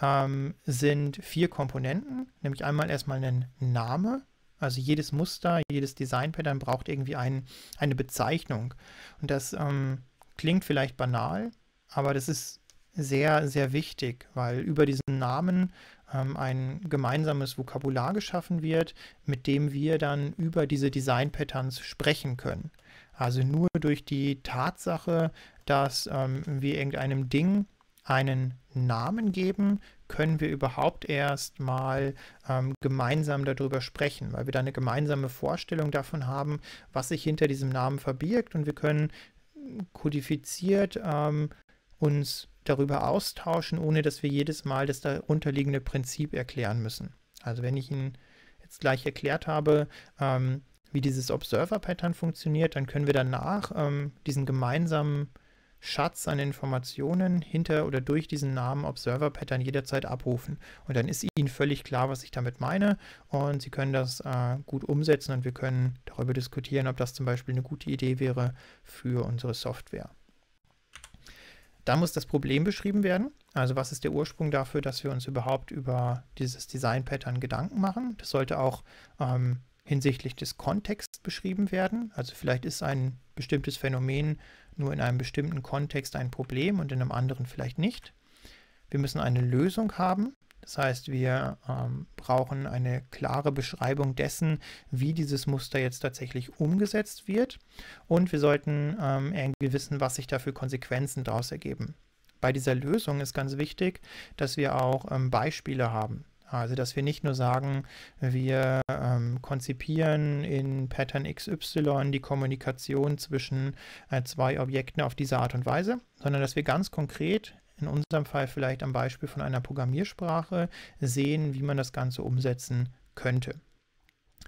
Speaker 1: ähm, sind vier Komponenten, nämlich einmal erstmal einen Name. Also jedes Muster, jedes Design-Pattern braucht irgendwie ein, eine Bezeichnung. Und das ähm, klingt vielleicht banal, aber das ist sehr, sehr wichtig, weil über diesen Namen ähm, ein gemeinsames Vokabular geschaffen wird, mit dem wir dann über diese Design-Patterns sprechen können. Also nur durch die Tatsache, dass ähm, wir irgendeinem Ding einen Namen geben, können wir überhaupt erst mal ähm, gemeinsam darüber sprechen, weil wir da eine gemeinsame Vorstellung davon haben, was sich hinter diesem Namen verbirgt und wir können hm, kodifiziert ähm, uns darüber austauschen, ohne dass wir jedes Mal das darunterliegende Prinzip erklären müssen. Also wenn ich Ihnen jetzt gleich erklärt habe, ähm, wie dieses Observer-Pattern funktioniert, dann können wir danach ähm, diesen gemeinsamen Schatz an Informationen hinter oder durch diesen Namen Observer-Pattern jederzeit abrufen. Und dann ist Ihnen völlig klar, was ich damit meine und Sie können das äh, gut umsetzen und wir können darüber diskutieren, ob das zum Beispiel eine gute Idee wäre für unsere Software. Da muss das Problem beschrieben werden. Also was ist der Ursprung dafür, dass wir uns überhaupt über dieses Design-Pattern Gedanken machen? Das sollte auch ähm, hinsichtlich des Kontexts beschrieben werden. Also vielleicht ist ein bestimmtes Phänomen nur in einem bestimmten Kontext ein Problem und in einem anderen vielleicht nicht. Wir müssen eine Lösung haben. Das heißt, wir ähm, brauchen eine klare Beschreibung dessen, wie dieses Muster jetzt tatsächlich umgesetzt wird und wir sollten ähm, irgendwie wissen, was sich da für Konsequenzen daraus ergeben. Bei dieser Lösung ist ganz wichtig, dass wir auch ähm, Beispiele haben. Also, dass wir nicht nur sagen, wir ähm, konzipieren in Pattern XY die Kommunikation zwischen äh, zwei Objekten auf diese Art und Weise, sondern dass wir ganz konkret in unserem Fall vielleicht am Beispiel von einer Programmiersprache sehen, wie man das Ganze umsetzen könnte.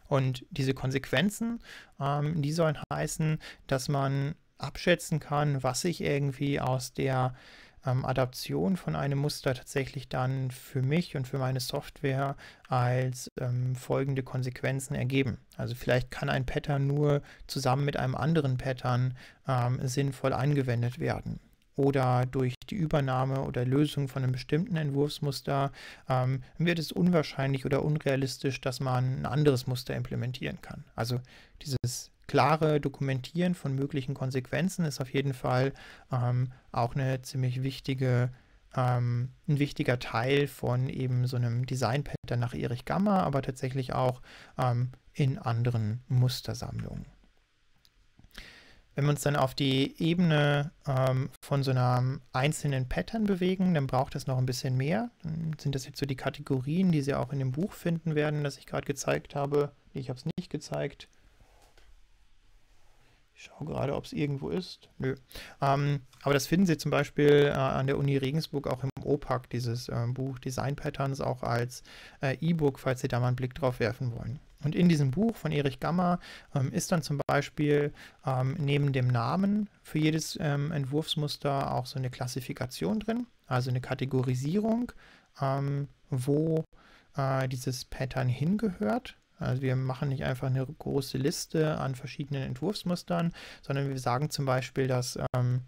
Speaker 1: Und diese Konsequenzen, ähm, die sollen heißen, dass man abschätzen kann, was sich irgendwie aus der ähm, Adaption von einem Muster tatsächlich dann für mich und für meine Software als ähm, folgende Konsequenzen ergeben. Also vielleicht kann ein Pattern nur zusammen mit einem anderen Pattern ähm, sinnvoll angewendet werden oder durch die Übernahme oder Lösung von einem bestimmten Entwurfsmuster ähm, wird es unwahrscheinlich oder unrealistisch, dass man ein anderes Muster implementieren kann. Also dieses klare Dokumentieren von möglichen Konsequenzen ist auf jeden Fall ähm, auch eine ziemlich wichtige ähm, ein wichtiger Teil von eben so einem Design-Pattern nach Erich Gamma, aber tatsächlich auch ähm, in anderen Mustersammlungen. Wenn wir uns dann auf die Ebene ähm, von so einem einzelnen Pattern bewegen, dann braucht es noch ein bisschen mehr. Dann sind das jetzt so die Kategorien, die Sie auch in dem Buch finden werden, das ich gerade gezeigt habe. Ich habe es nicht gezeigt. Ich schaue gerade, ob es irgendwo ist. Nö. Ähm, aber das finden Sie zum Beispiel äh, an der Uni Regensburg auch im OPAC, dieses äh, Buch Design Patterns, auch als äh, E-Book, falls Sie da mal einen Blick drauf werfen wollen. Und in diesem Buch von Erich Gammer ähm, ist dann zum Beispiel ähm, neben dem Namen für jedes ähm, Entwurfsmuster auch so eine Klassifikation drin, also eine Kategorisierung, ähm, wo äh, dieses Pattern hingehört. Also wir machen nicht einfach eine große Liste an verschiedenen Entwurfsmustern, sondern wir sagen zum Beispiel, dass ähm,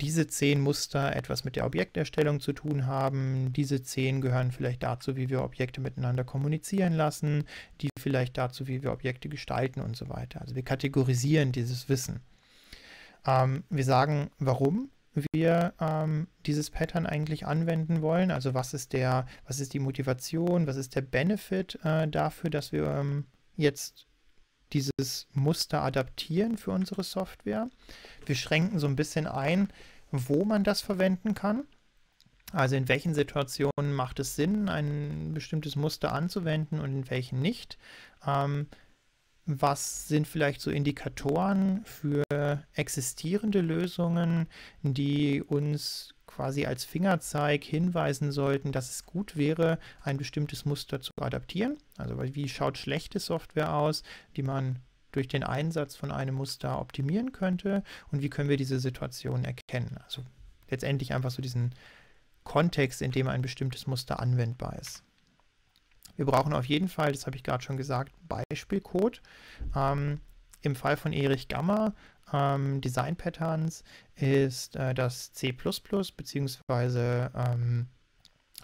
Speaker 1: diese zehn Muster etwas mit der Objekterstellung zu tun haben. Diese zehn gehören vielleicht dazu, wie wir Objekte miteinander kommunizieren lassen, die vielleicht dazu, wie wir Objekte gestalten und so weiter. Also wir kategorisieren dieses Wissen. Ähm, wir sagen, warum wir ähm, dieses Pattern eigentlich anwenden wollen. Also was ist der, was ist die Motivation, was ist der Benefit äh, dafür, dass wir ähm, jetzt dieses Muster adaptieren für unsere Software. Wir schränken so ein bisschen ein, wo man das verwenden kann. Also in welchen Situationen macht es Sinn, ein bestimmtes Muster anzuwenden und in welchen nicht. Ähm, was sind vielleicht so Indikatoren für existierende Lösungen, die uns quasi als Fingerzeig hinweisen sollten, dass es gut wäre, ein bestimmtes Muster zu adaptieren. Also wie schaut schlechte Software aus, die man durch den Einsatz von einem Muster optimieren könnte und wie können wir diese Situation erkennen. Also letztendlich einfach so diesen Kontext, in dem ein bestimmtes Muster anwendbar ist. Wir brauchen auf jeden Fall, das habe ich gerade schon gesagt, Beispielcode. Ähm, Im Fall von Erich Gamma ähm, Design Patterns ist äh, das C++ bzw. Ähm,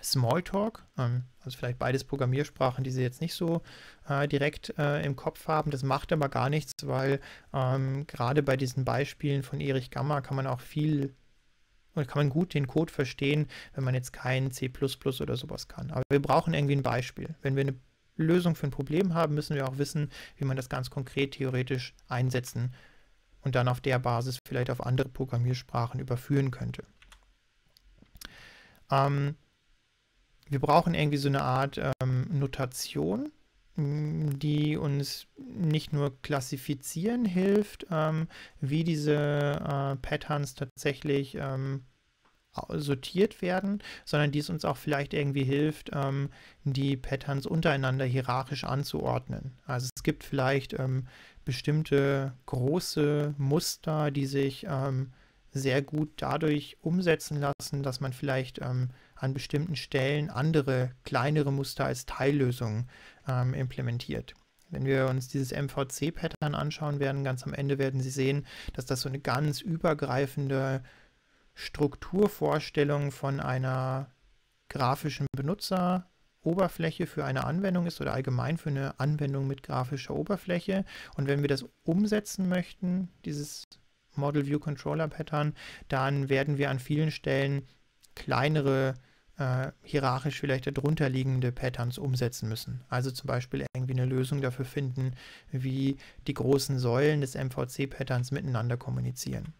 Speaker 1: Smalltalk, ähm, also vielleicht beides Programmiersprachen, die Sie jetzt nicht so äh, direkt äh, im Kopf haben. Das macht aber gar nichts, weil ähm, gerade bei diesen Beispielen von Erich Gamma kann man auch viel oder kann man gut den Code verstehen, wenn man jetzt kein C oder sowas kann. Aber wir brauchen irgendwie ein Beispiel. Wenn wir eine Lösung für ein Problem haben, müssen wir auch wissen, wie man das ganz konkret theoretisch einsetzen kann und dann auf der Basis vielleicht auf andere Programmiersprachen überführen könnte. Ähm, wir brauchen irgendwie so eine Art ähm, Notation, die uns nicht nur klassifizieren hilft, ähm, wie diese äh, Patterns tatsächlich ähm, sortiert werden, sondern die es uns auch vielleicht irgendwie hilft, ähm, die Patterns untereinander hierarchisch anzuordnen. Also es gibt vielleicht ähm, bestimmte große Muster, die sich ähm, sehr gut dadurch umsetzen lassen, dass man vielleicht ähm, an bestimmten Stellen andere, kleinere Muster als Teillösungen ähm, implementiert. Wenn wir uns dieses MVC-Pattern anschauen werden, ganz am Ende werden Sie sehen, dass das so eine ganz übergreifende Strukturvorstellung von einer grafischen Benutzeroberfläche für eine Anwendung ist oder allgemein für eine Anwendung mit grafischer Oberfläche. Und wenn wir das umsetzen möchten, dieses Model View Controller Pattern, dann werden wir an vielen Stellen kleinere äh, hierarchisch vielleicht darunter liegende Patterns umsetzen müssen. Also zum Beispiel irgendwie eine Lösung dafür finden, wie die großen Säulen des MVC-Patterns miteinander kommunizieren.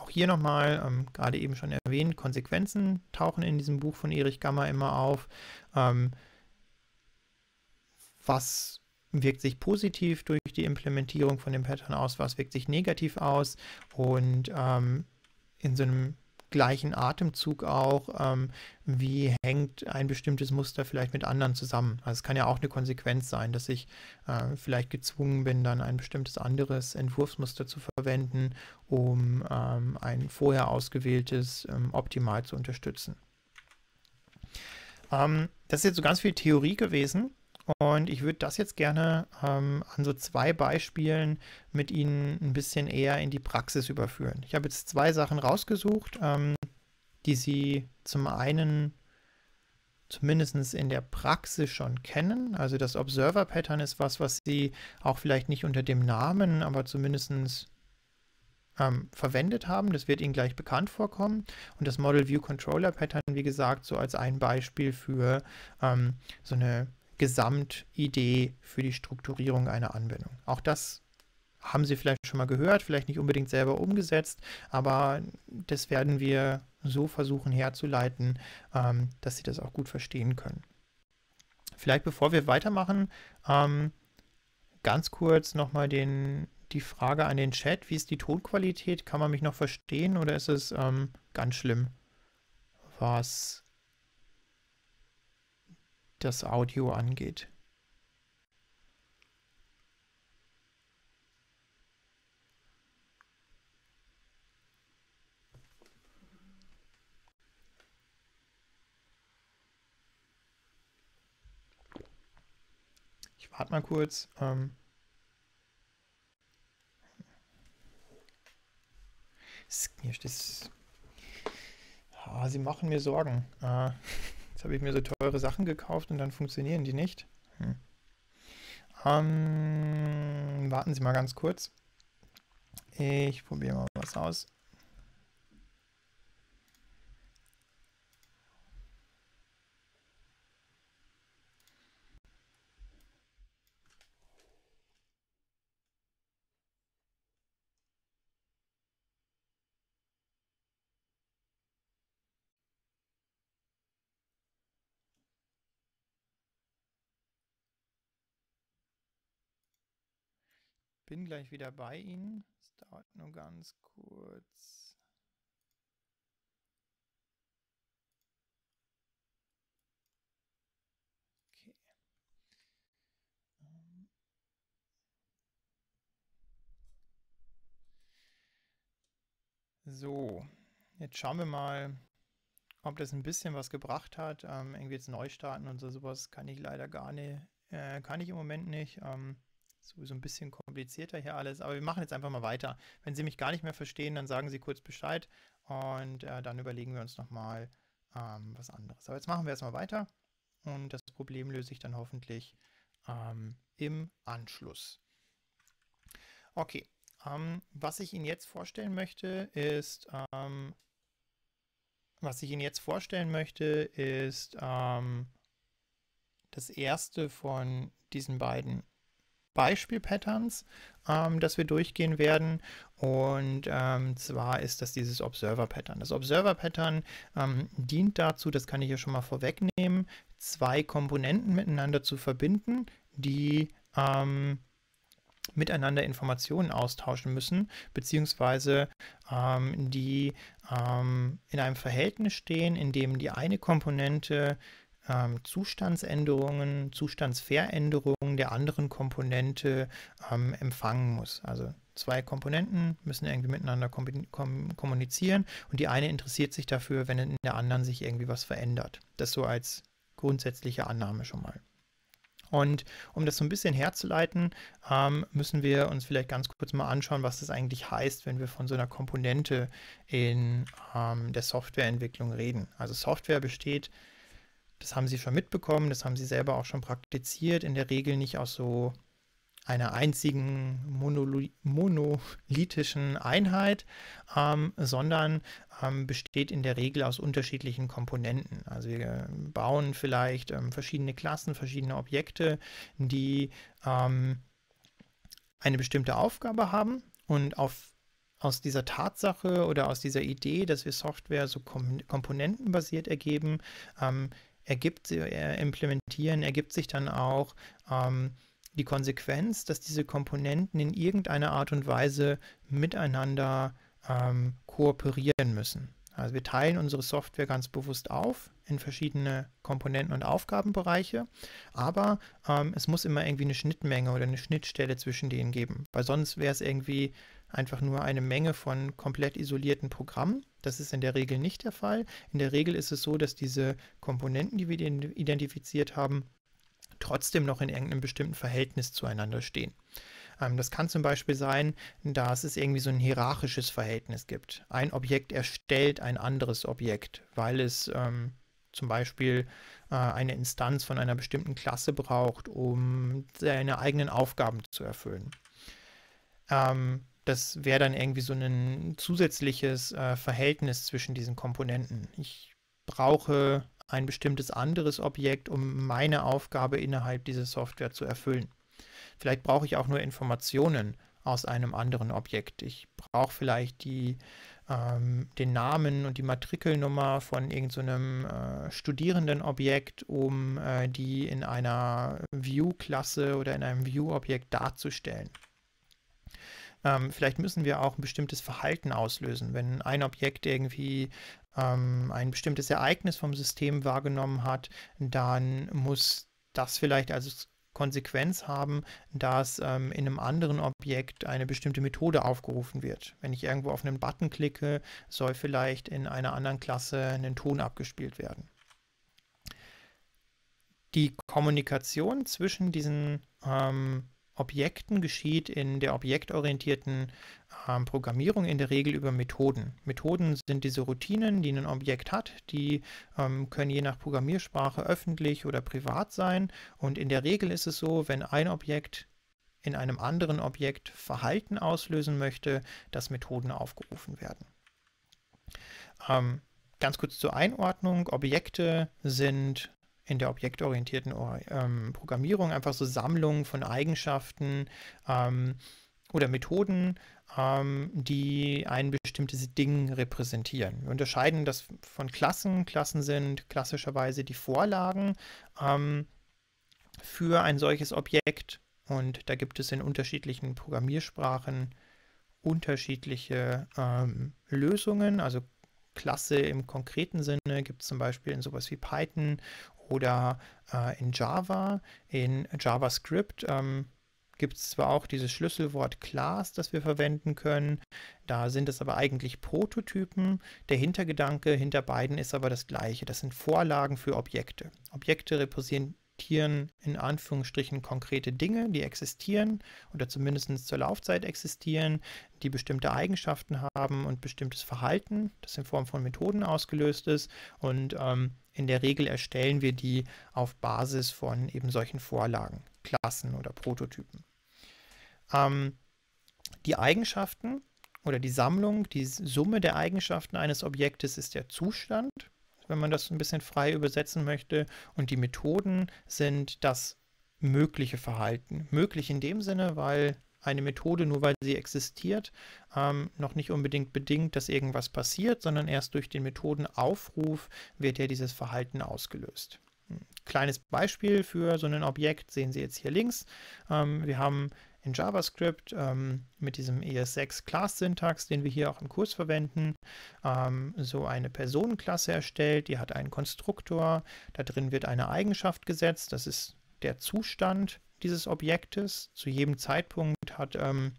Speaker 1: Auch hier nochmal, ähm, gerade eben schon erwähnt, Konsequenzen tauchen in diesem Buch von Erich Gammer immer auf. Ähm, was wirkt sich positiv durch die Implementierung von dem Pattern aus, was wirkt sich negativ aus? Und ähm, in so einem gleichen Atemzug auch, ähm, wie hängt ein bestimmtes Muster vielleicht mit anderen zusammen. Also es kann ja auch eine Konsequenz sein, dass ich äh, vielleicht gezwungen bin, dann ein bestimmtes anderes Entwurfsmuster zu verwenden, um ähm, ein vorher ausgewähltes ähm, optimal zu unterstützen. Ähm, das ist jetzt so ganz viel Theorie gewesen. Und ich würde das jetzt gerne ähm, an so zwei Beispielen mit Ihnen ein bisschen eher in die Praxis überführen. Ich habe jetzt zwei Sachen rausgesucht, ähm, die Sie zum einen zumindest in der Praxis schon kennen. Also das Observer-Pattern ist was, was Sie auch vielleicht nicht unter dem Namen, aber zumindest ähm, verwendet haben. Das wird Ihnen gleich bekannt vorkommen. Und das Model View Controller Pattern, wie gesagt, so als ein Beispiel für ähm, so eine Gesamtidee für die Strukturierung einer Anwendung. Auch das haben Sie vielleicht schon mal gehört, vielleicht nicht unbedingt selber umgesetzt, aber das werden wir so versuchen herzuleiten, ähm, dass Sie das auch gut verstehen können. Vielleicht bevor wir weitermachen, ähm, ganz kurz nochmal die Frage an den Chat. Wie ist die Tonqualität? Kann man mich noch verstehen oder ist es ähm, ganz schlimm? Was das Audio angeht. Ich warte mal kurz. Ähm hier ah, sie machen mir Sorgen. Äh habe ich mir so teure Sachen gekauft und dann funktionieren die nicht. Hm. Ähm, warten Sie mal ganz kurz. Ich probiere mal was aus. bin gleich wieder bei Ihnen. Es dauert nur ganz kurz. Ähm. So, jetzt schauen wir mal, ob das ein bisschen was gebracht hat. Ähm, irgendwie jetzt neu starten und so sowas kann ich leider gar nicht, äh, kann ich im Moment nicht. Ähm, sowieso ein bisschen komplizierter hier alles, aber wir machen jetzt einfach mal weiter. Wenn Sie mich gar nicht mehr verstehen, dann sagen Sie kurz Bescheid und äh, dann überlegen wir uns nochmal ähm, was anderes. Aber jetzt machen wir erstmal weiter und das Problem löse ich dann hoffentlich ähm, im Anschluss. Okay, ähm, was ich Ihnen jetzt vorstellen möchte, ist ähm, was ich Ihnen jetzt vorstellen möchte, ist ähm, das erste von diesen beiden Beispiel-Patterns, ähm, das wir durchgehen werden. Und ähm, zwar ist das dieses Observer-Pattern. Das Observer-Pattern ähm, dient dazu, das kann ich hier schon mal vorwegnehmen, zwei Komponenten miteinander zu verbinden, die ähm, miteinander Informationen austauschen müssen, beziehungsweise ähm, die ähm, in einem Verhältnis stehen, in dem die eine Komponente ähm, Zustandsänderungen, Zustandsveränderungen der anderen Komponente ähm, empfangen muss. Also zwei Komponenten müssen irgendwie miteinander kommunizieren und die eine interessiert sich dafür, wenn in der anderen sich irgendwie was verändert. Das so als grundsätzliche Annahme schon mal. Und um das so ein bisschen herzuleiten, ähm, müssen wir uns vielleicht ganz kurz mal anschauen, was das eigentlich heißt, wenn wir von so einer Komponente in ähm, der Softwareentwicklung reden. Also Software besteht das haben sie schon mitbekommen, das haben sie selber auch schon praktiziert, in der Regel nicht aus so einer einzigen monol monolithischen Einheit, ähm, sondern ähm, besteht in der Regel aus unterschiedlichen Komponenten. Also wir äh, bauen vielleicht ähm, verschiedene Klassen, verschiedene Objekte, die ähm, eine bestimmte Aufgabe haben und auf aus dieser Tatsache oder aus dieser Idee, dass wir Software so kom komponentenbasiert ergeben, ähm, ergibt, implementieren, ergibt sich dann auch ähm, die Konsequenz, dass diese Komponenten in irgendeiner Art und Weise miteinander ähm, kooperieren müssen. Also wir teilen unsere Software ganz bewusst auf in verschiedene Komponenten und Aufgabenbereiche, aber ähm, es muss immer irgendwie eine Schnittmenge oder eine Schnittstelle zwischen denen geben, weil sonst wäre es irgendwie einfach nur eine Menge von komplett isolierten Programmen. Das ist in der Regel nicht der Fall. In der Regel ist es so, dass diese Komponenten, die wir identifiziert haben, trotzdem noch in irgendeinem bestimmten Verhältnis zueinander stehen. Ähm, das kann zum Beispiel sein, dass es irgendwie so ein hierarchisches Verhältnis gibt. Ein Objekt erstellt ein anderes Objekt, weil es ähm, zum Beispiel äh, eine Instanz von einer bestimmten Klasse braucht, um seine eigenen Aufgaben zu erfüllen. Ähm, das wäre dann irgendwie so ein zusätzliches äh, Verhältnis zwischen diesen Komponenten. Ich brauche ein bestimmtes anderes Objekt, um meine Aufgabe innerhalb dieser Software zu erfüllen. Vielleicht brauche ich auch nur Informationen aus einem anderen Objekt. Ich brauche vielleicht die, ähm, den Namen und die Matrikelnummer von irgendeinem so äh, Studierendenobjekt, um äh, die in einer View-Klasse oder in einem View-Objekt darzustellen ähm, vielleicht müssen wir auch ein bestimmtes Verhalten auslösen. Wenn ein Objekt irgendwie ähm, ein bestimmtes Ereignis vom System wahrgenommen hat, dann muss das vielleicht als Konsequenz haben, dass ähm, in einem anderen Objekt eine bestimmte Methode aufgerufen wird. Wenn ich irgendwo auf einen Button klicke, soll vielleicht in einer anderen Klasse ein Ton abgespielt werden. Die Kommunikation zwischen diesen ähm, Objekten geschieht in der objektorientierten ähm, Programmierung in der Regel über Methoden. Methoden sind diese Routinen, die ein Objekt hat. Die ähm, können je nach Programmiersprache öffentlich oder privat sein. Und in der Regel ist es so, wenn ein Objekt in einem anderen Objekt Verhalten auslösen möchte, dass Methoden aufgerufen werden. Ähm, ganz kurz zur Einordnung. Objekte sind in der objektorientierten ähm, Programmierung einfach so Sammlungen von Eigenschaften ähm, oder Methoden, ähm, die ein bestimmtes Ding repräsentieren. Wir unterscheiden das von Klassen. Klassen sind klassischerweise die Vorlagen ähm, für ein solches Objekt und da gibt es in unterschiedlichen Programmiersprachen unterschiedliche ähm, Lösungen, also Klasse im konkreten Sinne gibt es zum Beispiel in sowas wie Python oder äh, in Java, in JavaScript. Ähm, gibt es zwar auch dieses Schlüsselwort Class, das wir verwenden können, da sind es aber eigentlich Prototypen. Der Hintergedanke hinter beiden ist aber das gleiche. Das sind Vorlagen für Objekte. Objekte repräsentieren existieren in Anführungsstrichen konkrete Dinge, die existieren oder zumindest zur Laufzeit existieren, die bestimmte Eigenschaften haben und bestimmtes Verhalten, das in Form von Methoden ausgelöst ist. Und ähm, in der Regel erstellen wir die auf Basis von eben solchen Vorlagen, Klassen oder Prototypen. Ähm, die Eigenschaften oder die Sammlung, die Summe der Eigenschaften eines Objektes ist der Zustand wenn man das ein bisschen frei übersetzen möchte. Und die Methoden sind das mögliche Verhalten. Möglich in dem Sinne, weil eine Methode, nur weil sie existiert, ähm, noch nicht unbedingt bedingt, dass irgendwas passiert, sondern erst durch den Methodenaufruf wird ja dieses Verhalten ausgelöst. Ein hm, kleines Beispiel für so ein Objekt sehen Sie jetzt hier links. Ähm, wir haben in JavaScript ähm, mit diesem ES6-Class-Syntax, den wir hier auch im Kurs verwenden, ähm, so eine Personenklasse erstellt. Die hat einen Konstruktor. Da drin wird eine Eigenschaft gesetzt. Das ist der Zustand dieses Objektes. Zu jedem Zeitpunkt hat ähm,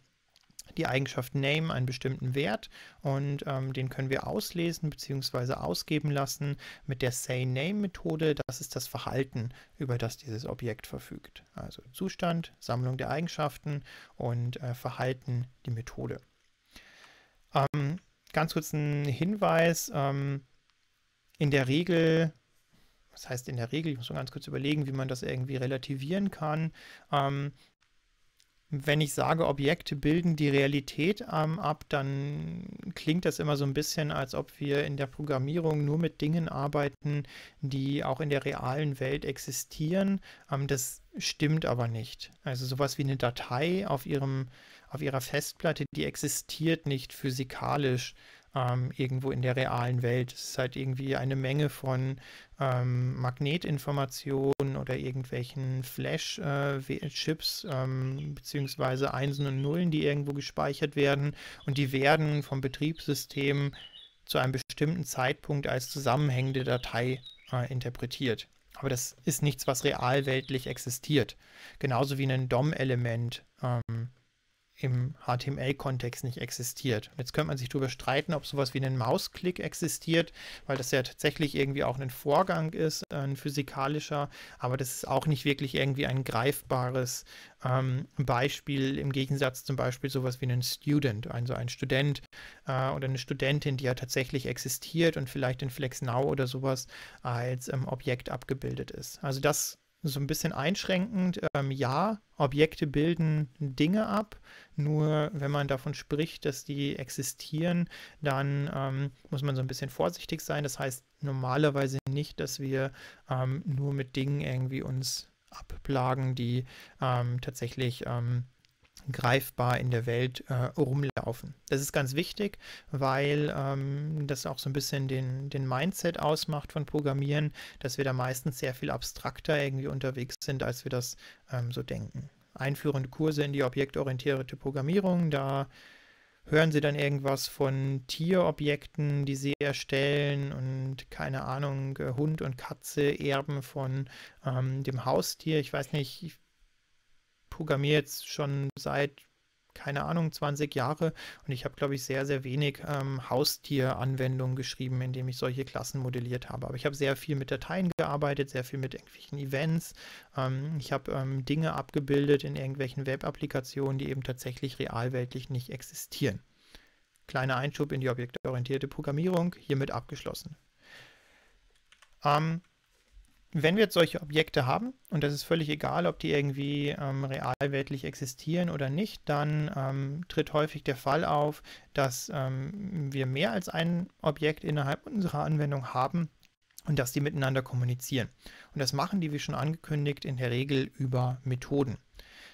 Speaker 1: die Eigenschaft Name einen bestimmten Wert und ähm, den können wir auslesen bzw. ausgeben lassen mit der SayName-Methode. Das ist das Verhalten, über das dieses Objekt verfügt. Also Zustand, Sammlung der Eigenschaften und äh, Verhalten die Methode. Ähm, ganz kurz ein Hinweis. Ähm, in der Regel das heißt in der Regel, ich muss mal ganz kurz überlegen, wie man das irgendwie relativieren kann. Ähm, wenn ich sage, Objekte bilden die Realität ähm, ab, dann klingt das immer so ein bisschen, als ob wir in der Programmierung nur mit Dingen arbeiten, die auch in der realen Welt existieren. Ähm, das stimmt aber nicht. Also sowas wie eine Datei auf ihrem auf ihrer Festplatte, die existiert nicht physikalisch ähm, irgendwo in der realen Welt. Es ist halt irgendwie eine Menge von ähm, Magnetinformationen oder irgendwelchen Flash-Chips äh, ähm, beziehungsweise Einsen und Nullen, die irgendwo gespeichert werden und die werden vom Betriebssystem zu einem bestimmten Zeitpunkt als zusammenhängende Datei äh, interpretiert. Aber das ist nichts, was realweltlich existiert. Genauso wie ein DOM-Element im HTML-Kontext nicht existiert. Jetzt könnte man sich darüber streiten, ob sowas wie ein Mausklick existiert, weil das ja tatsächlich irgendwie auch ein Vorgang ist, ein physikalischer, aber das ist auch nicht wirklich irgendwie ein greifbares ähm, Beispiel, im Gegensatz zum Beispiel sowas wie ein Student, also ein Student äh, oder eine Studentin, die ja tatsächlich existiert und vielleicht in FlexNow oder sowas als ähm, Objekt abgebildet ist. Also das so ein bisschen einschränkend. Ähm, ja, Objekte bilden Dinge ab, nur wenn man davon spricht, dass die existieren, dann ähm, muss man so ein bisschen vorsichtig sein. Das heißt normalerweise nicht, dass wir ähm, nur mit Dingen irgendwie uns abplagen, die ähm, tatsächlich ähm, greifbar in der Welt äh, rumlaufen. Das ist ganz wichtig, weil ähm, das auch so ein bisschen den, den Mindset ausmacht von Programmieren, dass wir da meistens sehr viel abstrakter irgendwie unterwegs sind, als wir das ähm, so denken. Einführende Kurse in die objektorientierte Programmierung, da hören sie dann irgendwas von Tierobjekten, die sie erstellen und keine Ahnung, äh, Hund und Katze erben von ähm, dem Haustier. Ich weiß nicht, programmiere jetzt schon seit, keine Ahnung, 20 Jahre und ich habe, glaube ich, sehr, sehr wenig ähm, Haustieranwendungen geschrieben, indem ich solche Klassen modelliert habe. Aber ich habe sehr viel mit Dateien gearbeitet, sehr viel mit irgendwelchen Events. Ähm, ich habe ähm, Dinge abgebildet in irgendwelchen Web-Applikationen, die eben tatsächlich realweltlich nicht existieren. Kleiner Einschub in die objektorientierte Programmierung, hiermit abgeschlossen. Ähm, wenn wir jetzt solche Objekte haben, und das ist völlig egal, ob die irgendwie ähm, realweltlich existieren oder nicht, dann ähm, tritt häufig der Fall auf, dass ähm, wir mehr als ein Objekt innerhalb unserer Anwendung haben und dass die miteinander kommunizieren. Und das machen die, wie schon angekündigt, in der Regel über Methoden.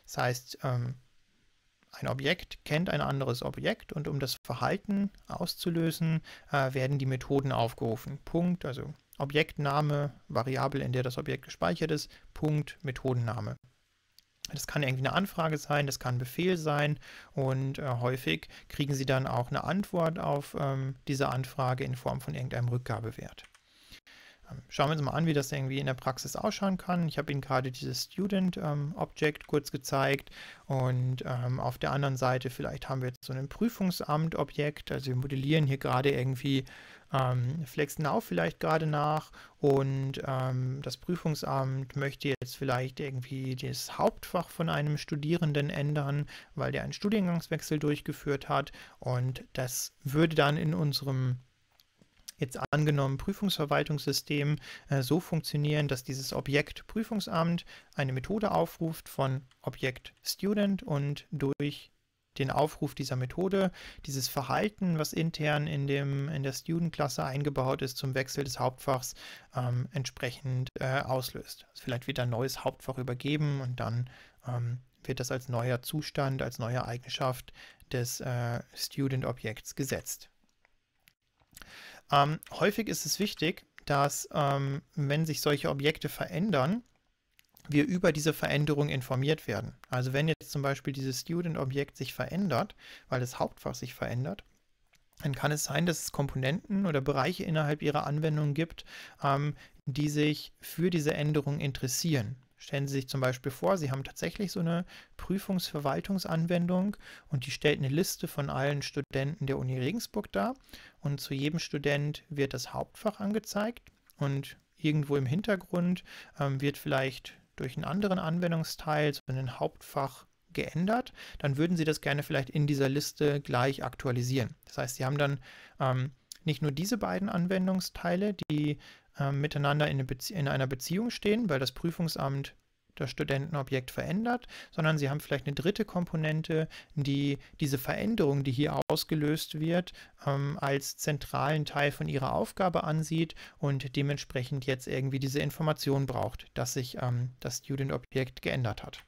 Speaker 1: Das heißt, ähm, ein Objekt kennt ein anderes Objekt und um das Verhalten auszulösen, äh, werden die Methoden aufgerufen. Punkt, also Objektname, Variable, in der das Objekt gespeichert ist, Punkt, Methodenname. Das kann irgendwie eine Anfrage sein, das kann ein Befehl sein und äh, häufig kriegen Sie dann auch eine Antwort auf ähm, diese Anfrage in Form von irgendeinem Rückgabewert schauen wir uns mal an, wie das irgendwie in der Praxis ausschauen kann. Ich habe Ihnen gerade dieses Student ähm, kurz gezeigt und ähm, auf der anderen Seite vielleicht haben wir jetzt so ein Prüfungsamt Objekt. Also wir modellieren hier gerade irgendwie ähm, FlexNow vielleicht gerade nach und ähm, das Prüfungsamt möchte jetzt vielleicht irgendwie das Hauptfach von einem Studierenden ändern, weil der einen Studiengangswechsel durchgeführt hat und das würde dann in unserem jetzt angenommen Prüfungsverwaltungssystem äh, so funktionieren, dass dieses Objekt Prüfungsamt eine Methode aufruft von Objekt Student und durch den Aufruf dieser Methode, dieses Verhalten, was intern in, dem, in der Student-Klasse eingebaut ist, zum Wechsel des Hauptfachs ähm, entsprechend äh, auslöst. Also vielleicht wird ein neues Hauptfach übergeben und dann ähm, wird das als neuer Zustand, als neue Eigenschaft des äh, Student-Objekts gesetzt. Ähm, häufig ist es wichtig, dass ähm, wenn sich solche Objekte verändern, wir über diese Veränderung informiert werden. Also wenn jetzt zum Beispiel dieses Student-Objekt sich verändert, weil das Hauptfach sich verändert, dann kann es sein, dass es Komponenten oder Bereiche innerhalb ihrer Anwendung gibt, ähm, die sich für diese Änderung interessieren. Stellen Sie sich zum Beispiel vor, Sie haben tatsächlich so eine Prüfungsverwaltungsanwendung und die stellt eine Liste von allen Studenten der Uni Regensburg dar und zu jedem Student wird das Hauptfach angezeigt und irgendwo im Hintergrund ähm, wird vielleicht durch einen anderen Anwendungsteil so ein Hauptfach geändert, dann würden Sie das gerne vielleicht in dieser Liste gleich aktualisieren. Das heißt, Sie haben dann ähm, nicht nur diese beiden Anwendungsteile, die äh, miteinander in, eine in einer Beziehung stehen, weil das Prüfungsamt das Studentenobjekt verändert, sondern sie haben vielleicht eine dritte Komponente, die diese Veränderung, die hier ausgelöst wird, ähm, als zentralen Teil von ihrer Aufgabe ansieht und dementsprechend jetzt irgendwie diese Information braucht, dass sich ähm, das Student-Objekt geändert hat.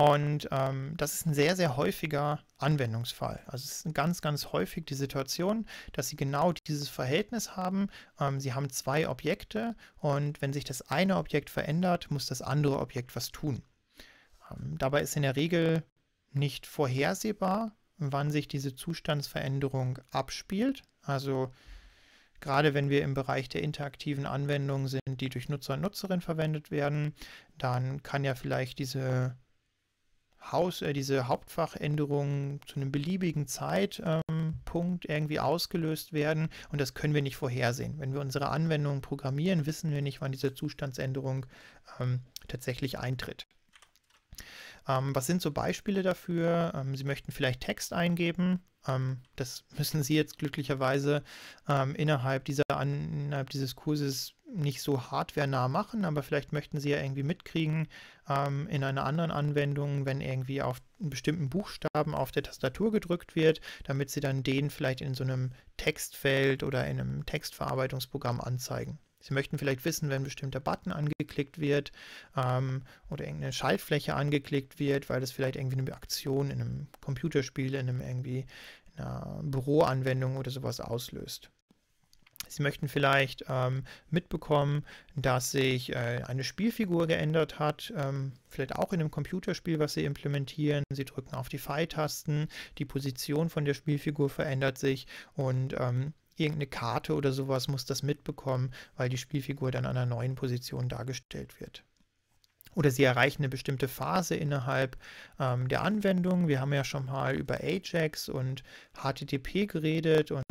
Speaker 1: Und ähm, das ist ein sehr, sehr häufiger Anwendungsfall. Also es ist ganz, ganz häufig die Situation, dass Sie genau dieses Verhältnis haben. Ähm, Sie haben zwei Objekte und wenn sich das eine Objekt verändert, muss das andere Objekt was tun. Ähm, dabei ist in der Regel nicht vorhersehbar, wann sich diese Zustandsveränderung abspielt. Also Gerade wenn wir im Bereich der interaktiven Anwendungen sind, die durch Nutzer und Nutzerin verwendet werden, dann kann ja vielleicht diese Haus, äh, diese Hauptfachänderungen zu einem beliebigen Zeitpunkt ähm, irgendwie ausgelöst werden und das können wir nicht vorhersehen. Wenn wir unsere Anwendung programmieren, wissen wir nicht, wann diese Zustandsänderung ähm, tatsächlich eintritt. Ähm, was sind so Beispiele dafür? Ähm, Sie möchten vielleicht Text eingeben. Ähm, das müssen Sie jetzt glücklicherweise ähm, innerhalb, dieser, innerhalb dieses Kurses nicht so hardwarenah machen, aber vielleicht möchten Sie ja irgendwie mitkriegen ähm, in einer anderen Anwendung, wenn irgendwie auf einen bestimmten Buchstaben auf der Tastatur gedrückt wird, damit Sie dann den vielleicht in so einem Textfeld oder in einem Textverarbeitungsprogramm anzeigen. Sie möchten vielleicht wissen, wenn ein bestimmter Button angeklickt wird ähm, oder irgendeine Schaltfläche angeklickt wird, weil das vielleicht irgendwie eine Aktion in einem Computerspiel, in einem irgendwie in einer Büroanwendung oder sowas auslöst. Sie möchten vielleicht ähm, mitbekommen, dass sich äh, eine Spielfigur geändert hat, ähm, vielleicht auch in einem Computerspiel, was Sie implementieren. Sie drücken auf die Pfeiltasten, die Position von der Spielfigur verändert sich und ähm, irgendeine Karte oder sowas muss das mitbekommen, weil die Spielfigur dann an einer neuen Position dargestellt wird oder sie erreichen eine bestimmte Phase innerhalb ähm, der Anwendung. Wir haben ja schon mal über Ajax und HTTP geredet und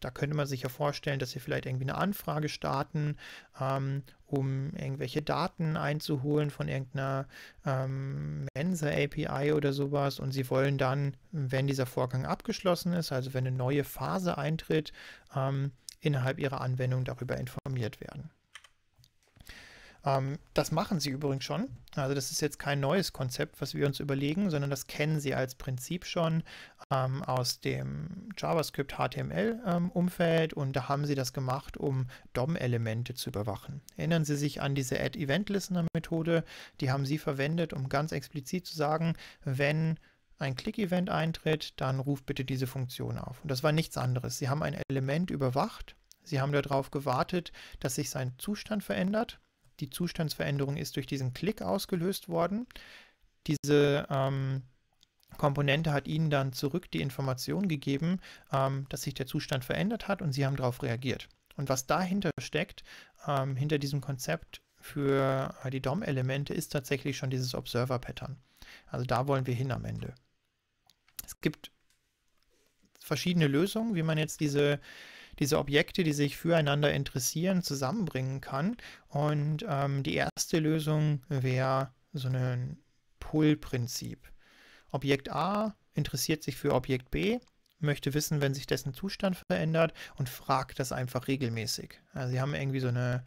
Speaker 1: da könnte man sich ja vorstellen, dass sie vielleicht irgendwie eine Anfrage starten, ähm, um irgendwelche Daten einzuholen von irgendeiner ähm, Mensa-API oder sowas. Und sie wollen dann, wenn dieser Vorgang abgeschlossen ist, also wenn eine neue Phase eintritt, ähm, innerhalb ihrer Anwendung darüber informiert werden. Ähm, das machen sie übrigens schon. Also das ist jetzt kein neues Konzept, was wir uns überlegen, sondern das kennen sie als Prinzip schon ähm, aus dem JavaScript HTML-Umfeld ähm, und da haben sie das gemacht, um DOM-Elemente zu überwachen. Erinnern Sie sich an diese Add-Event-Listener-Methode, die haben sie verwendet, um ganz explizit zu sagen, wenn ein Click-Event eintritt, dann ruft bitte diese Funktion auf. Und das war nichts anderes. Sie haben ein Element überwacht, sie haben darauf gewartet, dass sich sein Zustand verändert. Die Zustandsveränderung ist durch diesen Klick ausgelöst worden. Diese ähm, Komponente hat ihnen dann zurück die Information gegeben, ähm, dass sich der Zustand verändert hat und sie haben darauf reagiert. Und was dahinter steckt, ähm, hinter diesem Konzept für äh, die DOM-Elemente, ist tatsächlich schon dieses Observer-Pattern. Also da wollen wir hin am Ende. Es gibt verschiedene Lösungen, wie man jetzt diese, diese Objekte, die sich füreinander interessieren, zusammenbringen kann. Und ähm, die erste Lösung wäre so ein Pull-Prinzip. Objekt A interessiert sich für Objekt B, möchte wissen, wenn sich dessen Zustand verändert und fragt das einfach regelmäßig. Also sie haben irgendwie so eine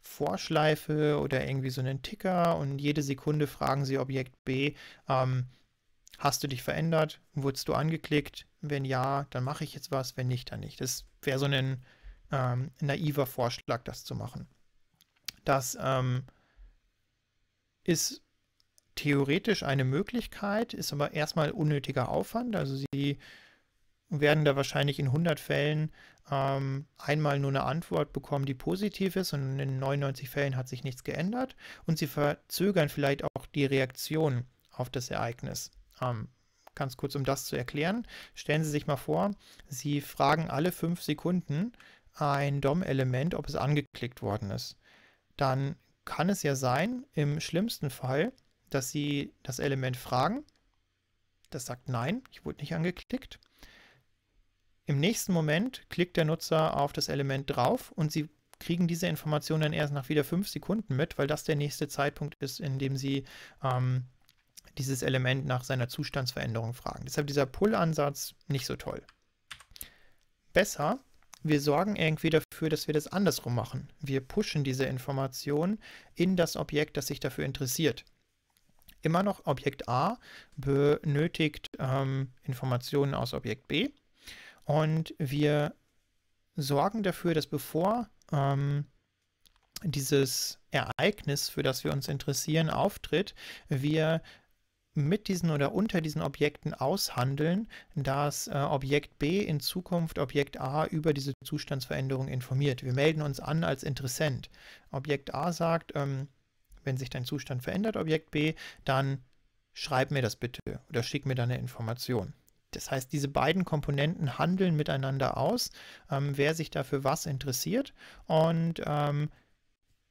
Speaker 1: Vorschleife oder irgendwie so einen Ticker und jede Sekunde fragen sie Objekt B, ähm, hast du dich verändert? Wurdest du angeklickt? Wenn ja, dann mache ich jetzt was, wenn nicht, dann nicht. Das wäre so ein ähm, naiver Vorschlag, das zu machen. Das ähm, ist theoretisch eine Möglichkeit, ist aber erstmal unnötiger Aufwand. Also Sie werden da wahrscheinlich in 100 Fällen ähm, einmal nur eine Antwort bekommen, die positiv ist und in 99 Fällen hat sich nichts geändert und Sie verzögern vielleicht auch die Reaktion auf das Ereignis. Ähm, ganz kurz, um das zu erklären, stellen Sie sich mal vor, Sie fragen alle fünf Sekunden ein DOM-Element, ob es angeklickt worden ist. Dann kann es ja sein, im schlimmsten Fall, dass sie das Element fragen. Das sagt Nein, ich wurde nicht angeklickt. Im nächsten Moment klickt der Nutzer auf das Element drauf und Sie kriegen diese Information dann erst nach wieder fünf Sekunden mit, weil das der nächste Zeitpunkt ist, in dem Sie ähm, dieses Element nach seiner Zustandsveränderung fragen. Deshalb dieser Pull-Ansatz nicht so toll. Besser, wir sorgen irgendwie dafür, dass wir das andersrum machen. Wir pushen diese Information in das Objekt, das sich dafür interessiert immer noch Objekt A benötigt ähm, Informationen aus Objekt B. Und wir sorgen dafür, dass bevor ähm, dieses Ereignis, für das wir uns interessieren, auftritt, wir mit diesen oder unter diesen Objekten aushandeln, dass äh, Objekt B in Zukunft Objekt A über diese Zustandsveränderung informiert. Wir melden uns an als Interessent. Objekt A sagt, ähm, wenn sich dein Zustand verändert, Objekt B, dann schreib mir das bitte oder schick mir deine Information. Das heißt, diese beiden Komponenten handeln miteinander aus, ähm, wer sich dafür was interessiert und ähm,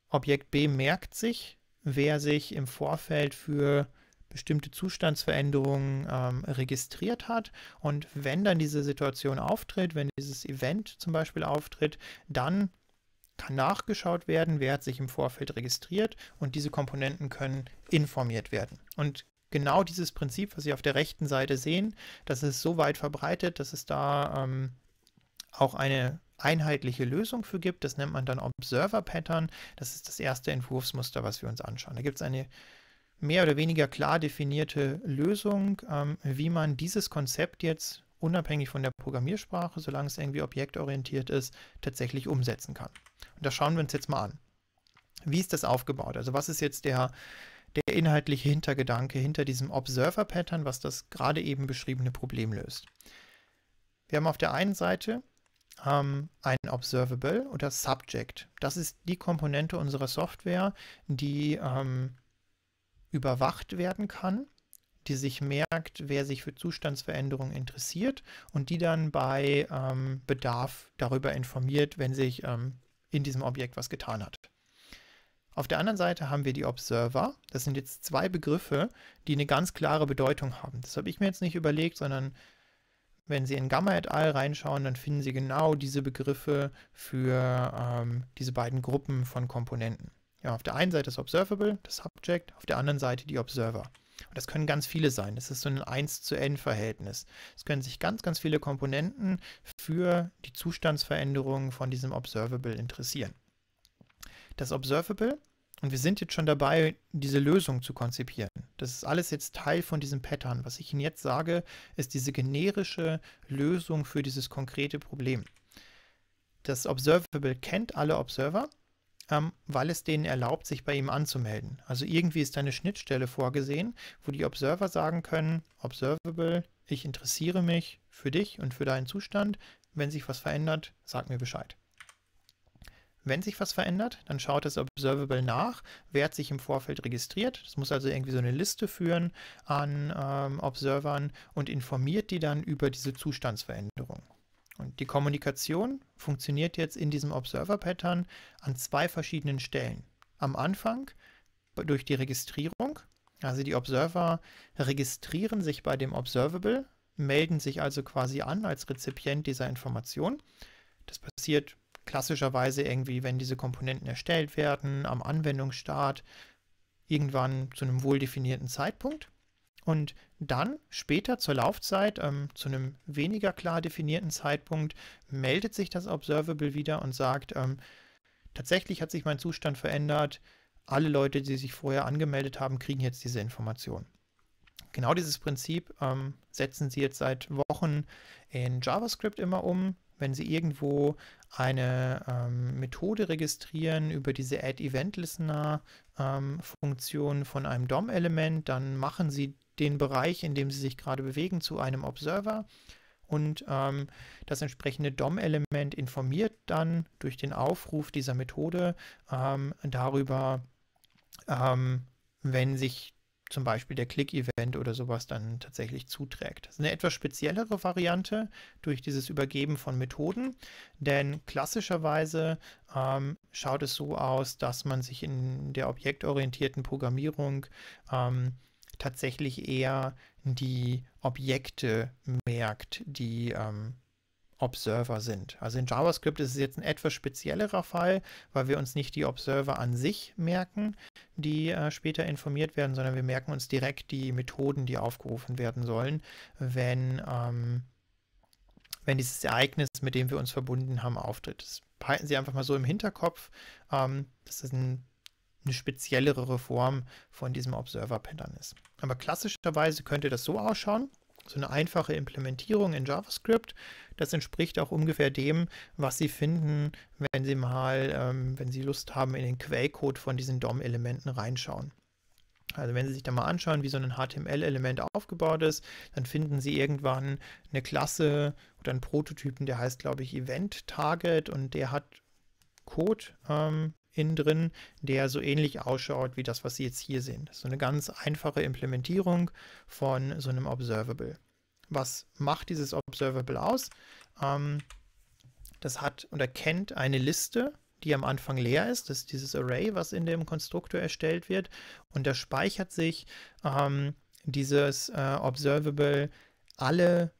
Speaker 1: Objekt B merkt sich, wer sich im Vorfeld für bestimmte Zustandsveränderungen ähm, registriert hat. Und wenn dann diese Situation auftritt, wenn dieses Event zum Beispiel auftritt, dann kann nachgeschaut werden, wer hat sich im Vorfeld registriert und diese Komponenten können informiert werden. Und genau dieses Prinzip, was Sie auf der rechten Seite sehen, das ist so weit verbreitet, dass es da ähm, auch eine einheitliche Lösung für gibt. Das nennt man dann Observer Pattern. Das ist das erste Entwurfsmuster, was wir uns anschauen. Da gibt es eine mehr oder weniger klar definierte Lösung, ähm, wie man dieses Konzept jetzt unabhängig von der Programmiersprache, solange es irgendwie objektorientiert ist, tatsächlich umsetzen kann. Und das schauen wir uns jetzt mal an. Wie ist das aufgebaut? Also was ist jetzt der, der inhaltliche Hintergedanke hinter diesem Observer-Pattern, was das gerade eben beschriebene Problem löst? Wir haben auf der einen Seite ähm, ein Observable oder Subject. Das ist die Komponente unserer Software, die ähm, überwacht werden kann, die sich merkt, wer sich für Zustandsveränderungen interessiert und die dann bei ähm, Bedarf darüber informiert, wenn sich ähm, in diesem Objekt was getan hat. Auf der anderen Seite haben wir die Observer. Das sind jetzt zwei Begriffe, die eine ganz klare Bedeutung haben. Das habe ich mir jetzt nicht überlegt, sondern wenn Sie in Gamma et al. reinschauen, dann finden Sie genau diese Begriffe für ähm, diese beiden Gruppen von Komponenten. Ja, auf der einen Seite das Observable, das Subject, auf der anderen Seite die Observer das können ganz viele sein. Das ist so ein 1 zu N-Verhältnis. Es können sich ganz, ganz viele Komponenten für die Zustandsveränderungen von diesem Observable interessieren. Das Observable, und wir sind jetzt schon dabei, diese Lösung zu konzipieren. Das ist alles jetzt Teil von diesem Pattern. Was ich Ihnen jetzt sage, ist diese generische Lösung für dieses konkrete Problem. Das Observable kennt alle Observer ähm, weil es denen erlaubt, sich bei ihm anzumelden. Also irgendwie ist eine Schnittstelle vorgesehen, wo die Observer sagen können, observable, ich interessiere mich für dich und für deinen Zustand. Wenn sich was verändert, sag mir Bescheid. Wenn sich was verändert, dann schaut das Observable nach, wer hat sich im Vorfeld registriert. Das muss also irgendwie so eine Liste führen an ähm, Observern und informiert die dann über diese Zustandsveränderung. Und die Kommunikation funktioniert jetzt in diesem Observer-Pattern an zwei verschiedenen Stellen. Am Anfang durch die Registrierung, also die Observer registrieren sich bei dem Observable, melden sich also quasi an als Rezipient dieser Information. Das passiert klassischerweise irgendwie, wenn diese Komponenten erstellt werden, am Anwendungsstart, irgendwann zu einem wohldefinierten Zeitpunkt. Und dann später zur Laufzeit, ähm, zu einem weniger klar definierten Zeitpunkt, meldet sich das Observable wieder und sagt, ähm, tatsächlich hat sich mein Zustand verändert. Alle Leute, die sich vorher angemeldet haben, kriegen jetzt diese Information. Genau dieses Prinzip ähm, setzen Sie jetzt seit Wochen in JavaScript immer um. Wenn Sie irgendwo eine ähm, Methode registrieren über diese Add-Event-Listener-Funktion ähm, von einem DOM-Element, dann machen Sie den Bereich, in dem sie sich gerade bewegen, zu einem Observer und ähm, das entsprechende DOM-Element informiert dann durch den Aufruf dieser Methode ähm, darüber, ähm, wenn sich zum Beispiel der Click-Event oder sowas dann tatsächlich zuträgt. Das ist eine etwas speziellere Variante durch dieses Übergeben von Methoden, denn klassischerweise ähm, schaut es so aus, dass man sich in der objektorientierten Programmierung ähm, tatsächlich eher die Objekte merkt, die ähm, Observer sind. Also in JavaScript ist es jetzt ein etwas speziellerer Fall, weil wir uns nicht die Observer an sich merken, die äh, später informiert werden, sondern wir merken uns direkt die Methoden, die aufgerufen werden sollen, wenn, ähm, wenn dieses Ereignis, mit dem wir uns verbunden haben, auftritt. Das halten Sie einfach mal so im Hinterkopf. Ähm, das ist ein eine speziellere Form von diesem Observer-Pattern ist. Aber klassischerweise könnte das so ausschauen. So eine einfache Implementierung in JavaScript, das entspricht auch ungefähr dem, was Sie finden, wenn Sie mal, ähm, wenn Sie Lust haben, in den Quellcode von diesen DOM-Elementen reinschauen. Also wenn Sie sich da mal anschauen, wie so ein HTML-Element aufgebaut ist, dann finden Sie irgendwann eine Klasse oder einen Prototypen, der heißt, glaube ich, Event Target und der hat Code ähm, innen drin, der so ähnlich ausschaut wie das, was Sie jetzt hier sehen. Das ist so eine ganz einfache Implementierung von so einem Observable. Was macht dieses Observable aus? Ähm, das hat und erkennt eine Liste, die am Anfang leer ist. Das ist dieses Array, was in dem Konstruktor erstellt wird. Und da speichert sich ähm, dieses äh, Observable alle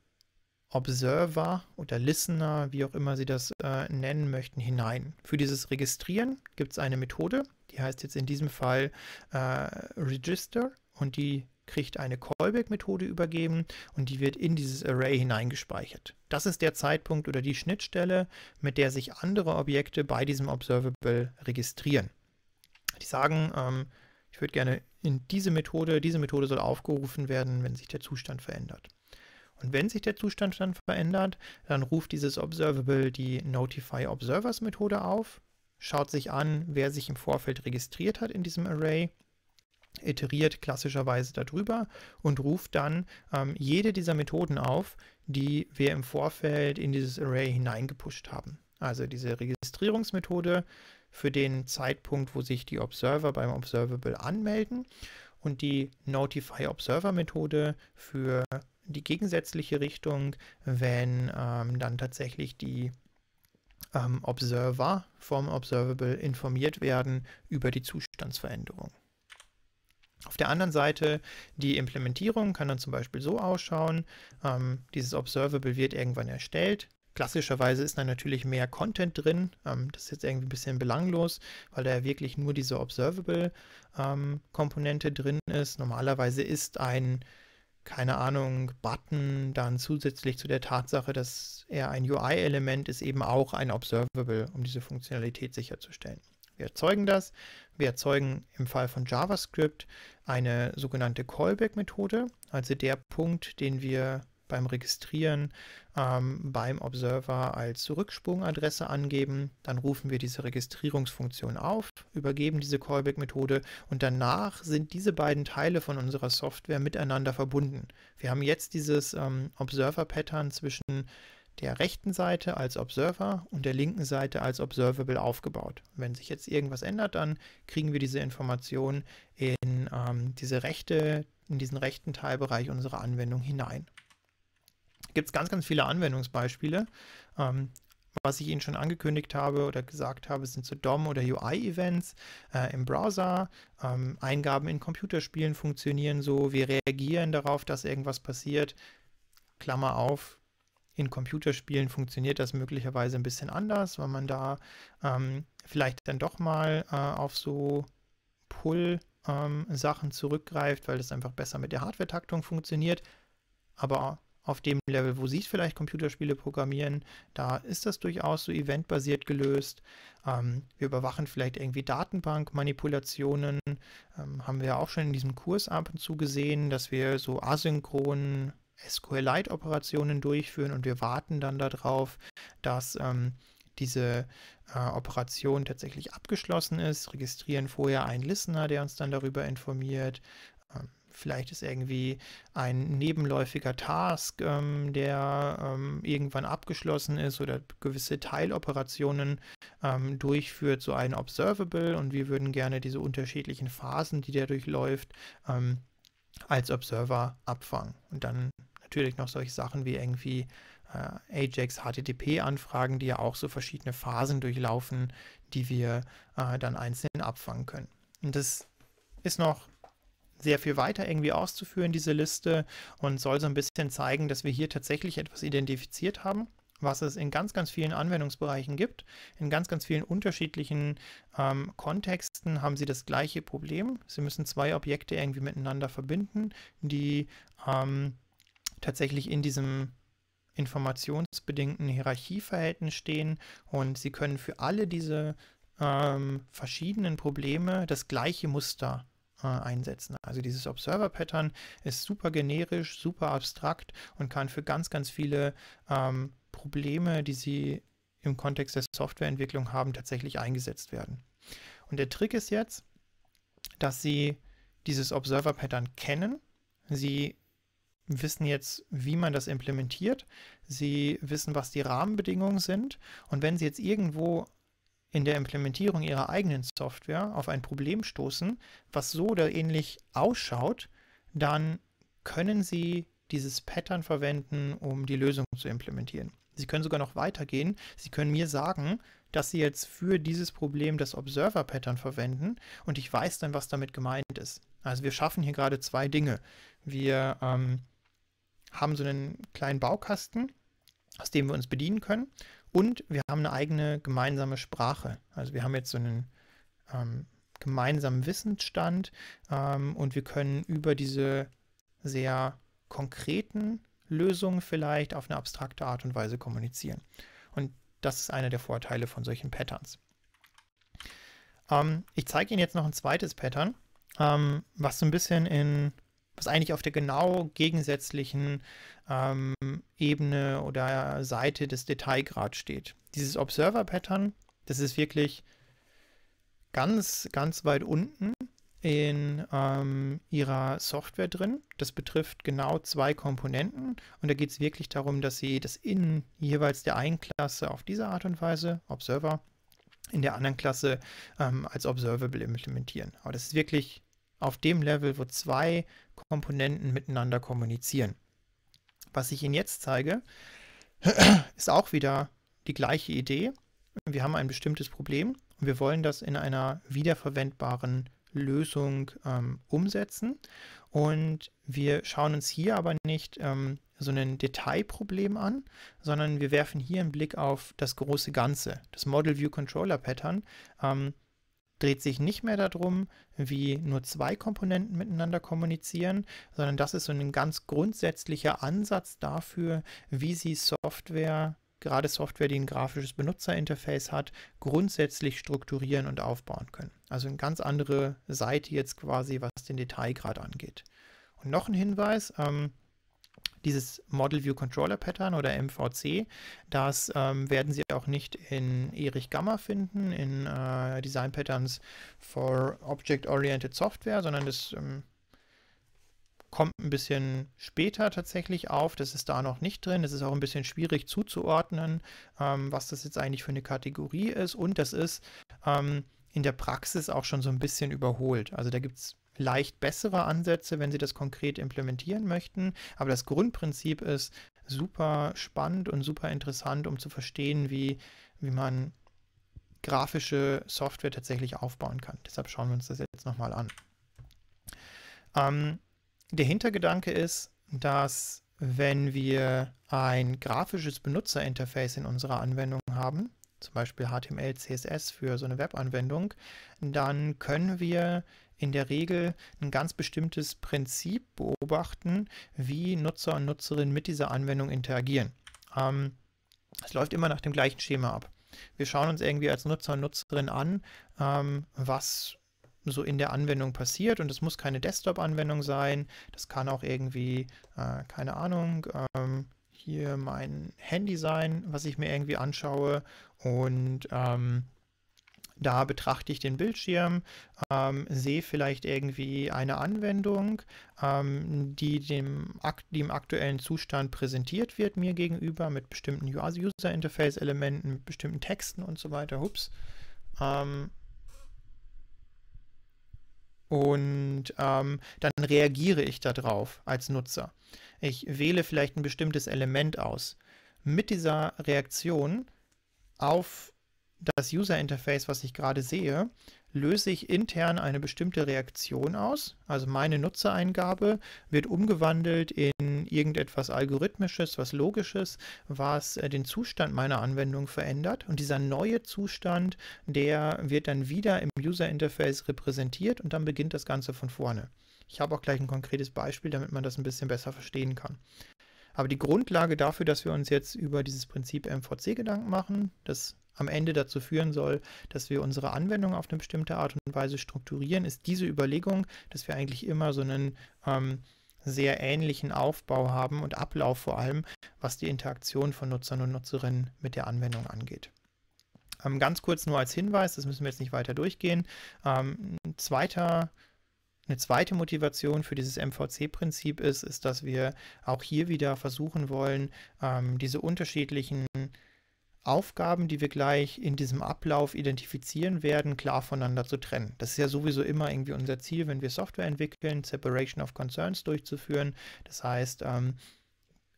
Speaker 1: Observer oder Listener, wie auch immer Sie das äh, nennen möchten, hinein. Für dieses Registrieren gibt es eine Methode, die heißt jetzt in diesem Fall äh, Register und die kriegt eine Callback-Methode übergeben und die wird in dieses Array hineingespeichert. Das ist der Zeitpunkt oder die Schnittstelle, mit der sich andere Objekte bei diesem Observable registrieren. Die sagen, ähm, ich würde gerne in diese Methode, diese Methode soll aufgerufen werden, wenn sich der Zustand verändert. Und wenn sich der Zustand dann verändert, dann ruft dieses Observable die Notify Observers Methode auf, schaut sich an, wer sich im Vorfeld registriert hat in diesem Array, iteriert klassischerweise darüber und ruft dann ähm, jede dieser Methoden auf, die wir im Vorfeld in dieses Array hineingepusht haben. Also diese Registrierungsmethode für den Zeitpunkt, wo sich die Observer beim Observable anmelden und die Notify Observer Methode für die gegensätzliche Richtung, wenn ähm, dann tatsächlich die ähm, Observer vom Observable informiert werden über die Zustandsveränderung. Auf der anderen Seite, die Implementierung kann dann zum Beispiel so ausschauen, ähm, dieses Observable wird irgendwann erstellt. Klassischerweise ist da natürlich mehr Content drin. Ähm, das ist jetzt irgendwie ein bisschen belanglos, weil da ja wirklich nur diese Observable-Komponente ähm, drin ist. Normalerweise ist ein keine Ahnung, Button dann zusätzlich zu der Tatsache, dass er ein UI-Element ist, eben auch ein Observable, um diese Funktionalität sicherzustellen. Wir erzeugen das. Wir erzeugen im Fall von JavaScript eine sogenannte Callback-Methode, also der Punkt, den wir beim Registrieren ähm, beim Observer als Zurücksprungadresse angeben. Dann rufen wir diese Registrierungsfunktion auf, übergeben diese Callback-Methode und danach sind diese beiden Teile von unserer Software miteinander verbunden. Wir haben jetzt dieses ähm, Observer-Pattern zwischen der rechten Seite als Observer und der linken Seite als Observable aufgebaut. Wenn sich jetzt irgendwas ändert, dann kriegen wir diese Information in ähm, diese rechte in diesen rechten Teilbereich unserer Anwendung hinein gibt es ganz, ganz viele Anwendungsbeispiele. Ähm, was ich Ihnen schon angekündigt habe oder gesagt habe, sind so DOM- oder UI-Events äh, im Browser. Ähm, Eingaben in Computerspielen funktionieren so. Wir reagieren darauf, dass irgendwas passiert. Klammer auf. In Computerspielen funktioniert das möglicherweise ein bisschen anders, weil man da ähm, vielleicht dann doch mal äh, auf so Pull-Sachen ähm, zurückgreift, weil das einfach besser mit der Hardware-Taktung funktioniert. Aber auf dem Level, wo sie vielleicht Computerspiele programmieren, da ist das durchaus so eventbasiert gelöst. Ähm, wir überwachen vielleicht irgendwie Datenbankmanipulationen, ähm, haben wir ja auch schon in diesem Kurs ab und zu gesehen, dass wir so asynchron SQLite-Operationen durchführen und wir warten dann darauf, dass ähm, diese äh, Operation tatsächlich abgeschlossen ist, registrieren vorher einen Listener, der uns dann darüber informiert. Vielleicht ist irgendwie ein nebenläufiger Task, ähm, der ähm, irgendwann abgeschlossen ist oder gewisse Teiloperationen ähm, durchführt, so ein Observable und wir würden gerne diese unterschiedlichen Phasen, die der durchläuft, ähm, als Observer abfangen. Und dann natürlich noch solche Sachen wie irgendwie äh, Ajax HTTP-Anfragen, die ja auch so verschiedene Phasen durchlaufen, die wir äh, dann einzeln abfangen können. Und das ist noch sehr viel weiter irgendwie auszuführen, diese Liste, und soll so ein bisschen zeigen, dass wir hier tatsächlich etwas identifiziert haben, was es in ganz, ganz vielen Anwendungsbereichen gibt. In ganz, ganz vielen unterschiedlichen ähm, Kontexten haben Sie das gleiche Problem. Sie müssen zwei Objekte irgendwie miteinander verbinden, die ähm, tatsächlich in diesem informationsbedingten Hierarchieverhältnis stehen und Sie können für alle diese ähm, verschiedenen Probleme das gleiche Muster äh, einsetzen. Also dieses Observer-Pattern ist super generisch, super abstrakt und kann für ganz, ganz viele ähm, Probleme, die Sie im Kontext der Softwareentwicklung haben, tatsächlich eingesetzt werden. Und der Trick ist jetzt, dass Sie dieses Observer-Pattern kennen. Sie wissen jetzt, wie man das implementiert. Sie wissen, was die Rahmenbedingungen sind. Und wenn Sie jetzt irgendwo in der Implementierung ihrer eigenen Software auf ein Problem stoßen, was so oder ähnlich ausschaut, dann können sie dieses Pattern verwenden, um die Lösung zu implementieren. Sie können sogar noch weitergehen. Sie können mir sagen, dass Sie jetzt für dieses Problem das Observer-Pattern verwenden und ich weiß dann, was damit gemeint ist. Also wir schaffen hier gerade zwei Dinge. Wir ähm, haben so einen kleinen Baukasten, aus dem wir uns bedienen können und wir haben eine eigene gemeinsame Sprache. Also wir haben jetzt so einen ähm, gemeinsamen Wissensstand ähm, und wir können über diese sehr konkreten Lösungen vielleicht auf eine abstrakte Art und Weise kommunizieren. Und das ist einer der Vorteile von solchen Patterns. Ähm, ich zeige Ihnen jetzt noch ein zweites Pattern, ähm, was so ein bisschen in was eigentlich auf der genau gegensätzlichen ähm, Ebene oder Seite des Detailgrads steht. Dieses Observer-Pattern, das ist wirklich ganz, ganz weit unten in ähm, ihrer Software drin. Das betrifft genau zwei Komponenten und da geht es wirklich darum, dass sie das in jeweils der einen Klasse auf diese Art und Weise, Observer, in der anderen Klasse ähm, als Observable implementieren. Aber das ist wirklich auf dem Level, wo zwei Komponenten miteinander kommunizieren. Was ich Ihnen jetzt zeige, ist auch wieder die gleiche Idee. Wir haben ein bestimmtes Problem und wir wollen das in einer wiederverwendbaren Lösung ähm, umsetzen. Und wir schauen uns hier aber nicht ähm, so ein Detailproblem an, sondern wir werfen hier einen Blick auf das große Ganze. Das Model View Controller Pattern ähm, dreht sich nicht mehr darum, wie nur zwei Komponenten miteinander kommunizieren, sondern das ist so ein ganz grundsätzlicher Ansatz dafür, wie sie Software, gerade Software, die ein grafisches Benutzerinterface hat, grundsätzlich strukturieren und aufbauen können. Also eine ganz andere Seite jetzt quasi, was den Detailgrad angeht. Und noch ein Hinweis, ähm, dieses Model View Controller Pattern oder MVC, das ähm, werden Sie auch nicht in Erich Gamma finden, in äh, Design Patterns for Object-Oriented Software, sondern das ähm, kommt ein bisschen später tatsächlich auf. Das ist da noch nicht drin. Es ist auch ein bisschen schwierig zuzuordnen, ähm, was das jetzt eigentlich für eine Kategorie ist. Und das ist ähm, in der Praxis auch schon so ein bisschen überholt. Also da gibt es leicht bessere Ansätze, wenn sie das konkret implementieren möchten. Aber das Grundprinzip ist super spannend und super interessant, um zu verstehen, wie, wie man grafische Software tatsächlich aufbauen kann. Deshalb schauen wir uns das jetzt nochmal an. Ähm, der Hintergedanke ist, dass wenn wir ein grafisches Benutzerinterface in unserer Anwendung haben, zum Beispiel HTML, CSS für so eine Webanwendung, dann können wir in der Regel ein ganz bestimmtes Prinzip beobachten, wie Nutzer und Nutzerinnen mit dieser Anwendung interagieren. Ähm, es läuft immer nach dem gleichen Schema ab. Wir schauen uns irgendwie als Nutzer und Nutzerin an, ähm, was so in der Anwendung passiert. Und es muss keine Desktop-Anwendung sein. Das kann auch irgendwie, äh, keine Ahnung, ähm, hier mein Handy sein, was ich mir irgendwie anschaue. Und ähm, da betrachte ich den Bildschirm, ähm, sehe vielleicht irgendwie eine Anwendung, ähm, die, dem, die im aktuellen Zustand präsentiert wird mir gegenüber mit bestimmten User Interface Elementen, mit bestimmten Texten und so weiter. Hups. Ähm, und ähm, dann reagiere ich darauf als Nutzer. Ich wähle vielleicht ein bestimmtes Element aus. Mit dieser Reaktion auf das User Interface, was ich gerade sehe, löse ich intern eine bestimmte Reaktion aus. Also meine Nutzereingabe wird umgewandelt in irgendetwas Algorithmisches, was Logisches, was äh, den Zustand meiner Anwendung verändert. Und dieser neue Zustand, der wird dann wieder im User Interface repräsentiert und dann beginnt das Ganze von vorne. Ich habe auch gleich ein konkretes Beispiel, damit man das ein bisschen besser verstehen kann. Aber die Grundlage dafür, dass wir uns jetzt über dieses Prinzip MVC Gedanken machen, das am Ende dazu führen soll, dass wir unsere Anwendung auf eine bestimmte Art und Weise strukturieren, ist diese Überlegung, dass wir eigentlich immer so einen ähm, sehr ähnlichen Aufbau haben und Ablauf vor allem, was die Interaktion von Nutzern und Nutzerinnen mit der Anwendung angeht. Ähm, ganz kurz nur als Hinweis, das müssen wir jetzt nicht weiter durchgehen. Ähm, ein zweiter eine zweite Motivation für dieses MVC-Prinzip ist, ist, dass wir auch hier wieder versuchen wollen, ähm, diese unterschiedlichen Aufgaben, die wir gleich in diesem Ablauf identifizieren werden, klar voneinander zu trennen. Das ist ja sowieso immer irgendwie unser Ziel, wenn wir Software entwickeln, Separation of Concerns durchzuführen. Das heißt, ähm,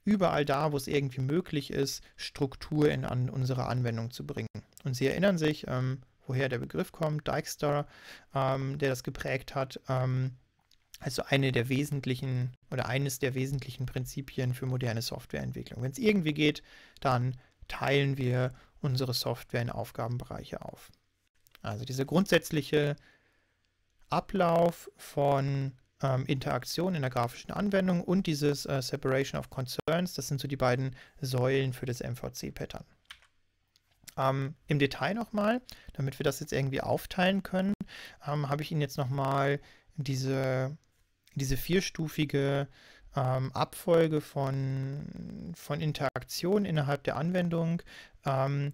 Speaker 1: überall da, wo es irgendwie möglich ist, Struktur in an unsere Anwendung zu bringen. Und Sie erinnern sich, ähm, woher der Begriff kommt, Dijkstra, ähm, der das geprägt hat. Ähm, also eine der wesentlichen oder eines der wesentlichen Prinzipien für moderne Softwareentwicklung. Wenn es irgendwie geht, dann teilen wir unsere Software in Aufgabenbereiche auf. Also dieser grundsätzliche Ablauf von ähm, Interaktion in der grafischen Anwendung und dieses äh, Separation of Concerns, das sind so die beiden Säulen für das MVC-Pattern. Ähm, Im Detail nochmal, damit wir das jetzt irgendwie aufteilen können, ähm, habe ich Ihnen jetzt nochmal diese, diese vierstufige ähm, Abfolge von, von Interaktionen innerhalb der Anwendung ähm,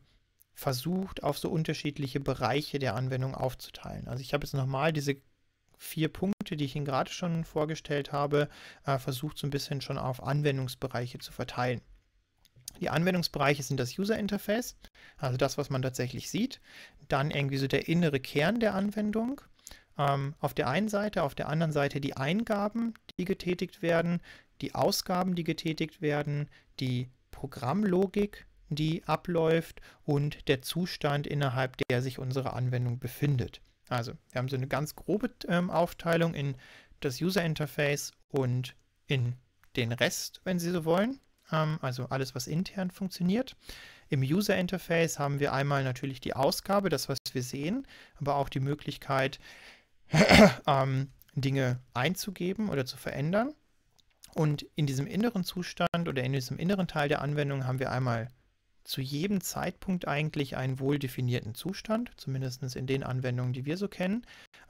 Speaker 1: versucht, auf so unterschiedliche Bereiche der Anwendung aufzuteilen. Also ich habe jetzt nochmal diese vier Punkte, die ich Ihnen gerade schon vorgestellt habe, äh, versucht so ein bisschen schon auf Anwendungsbereiche zu verteilen. Die Anwendungsbereiche sind das User Interface, also das, was man tatsächlich sieht, dann irgendwie so der innere Kern der Anwendung, ähm, auf der einen Seite, auf der anderen Seite die Eingaben, die getätigt werden, die Ausgaben, die getätigt werden, die Programmlogik, die abläuft und der Zustand, innerhalb der sich unsere Anwendung befindet. Also wir haben so eine ganz grobe ähm, Aufteilung in das User Interface und in den Rest, wenn Sie so wollen. Ähm, also alles, was intern funktioniert. Im User Interface haben wir einmal natürlich die Ausgabe, das, was wir sehen, aber auch die Möglichkeit, ähm, Dinge einzugeben oder zu verändern. Und in diesem inneren Zustand oder in diesem inneren Teil der Anwendung haben wir einmal zu jedem Zeitpunkt eigentlich einen wohl definierten Zustand, zumindest in den Anwendungen, die wir so kennen.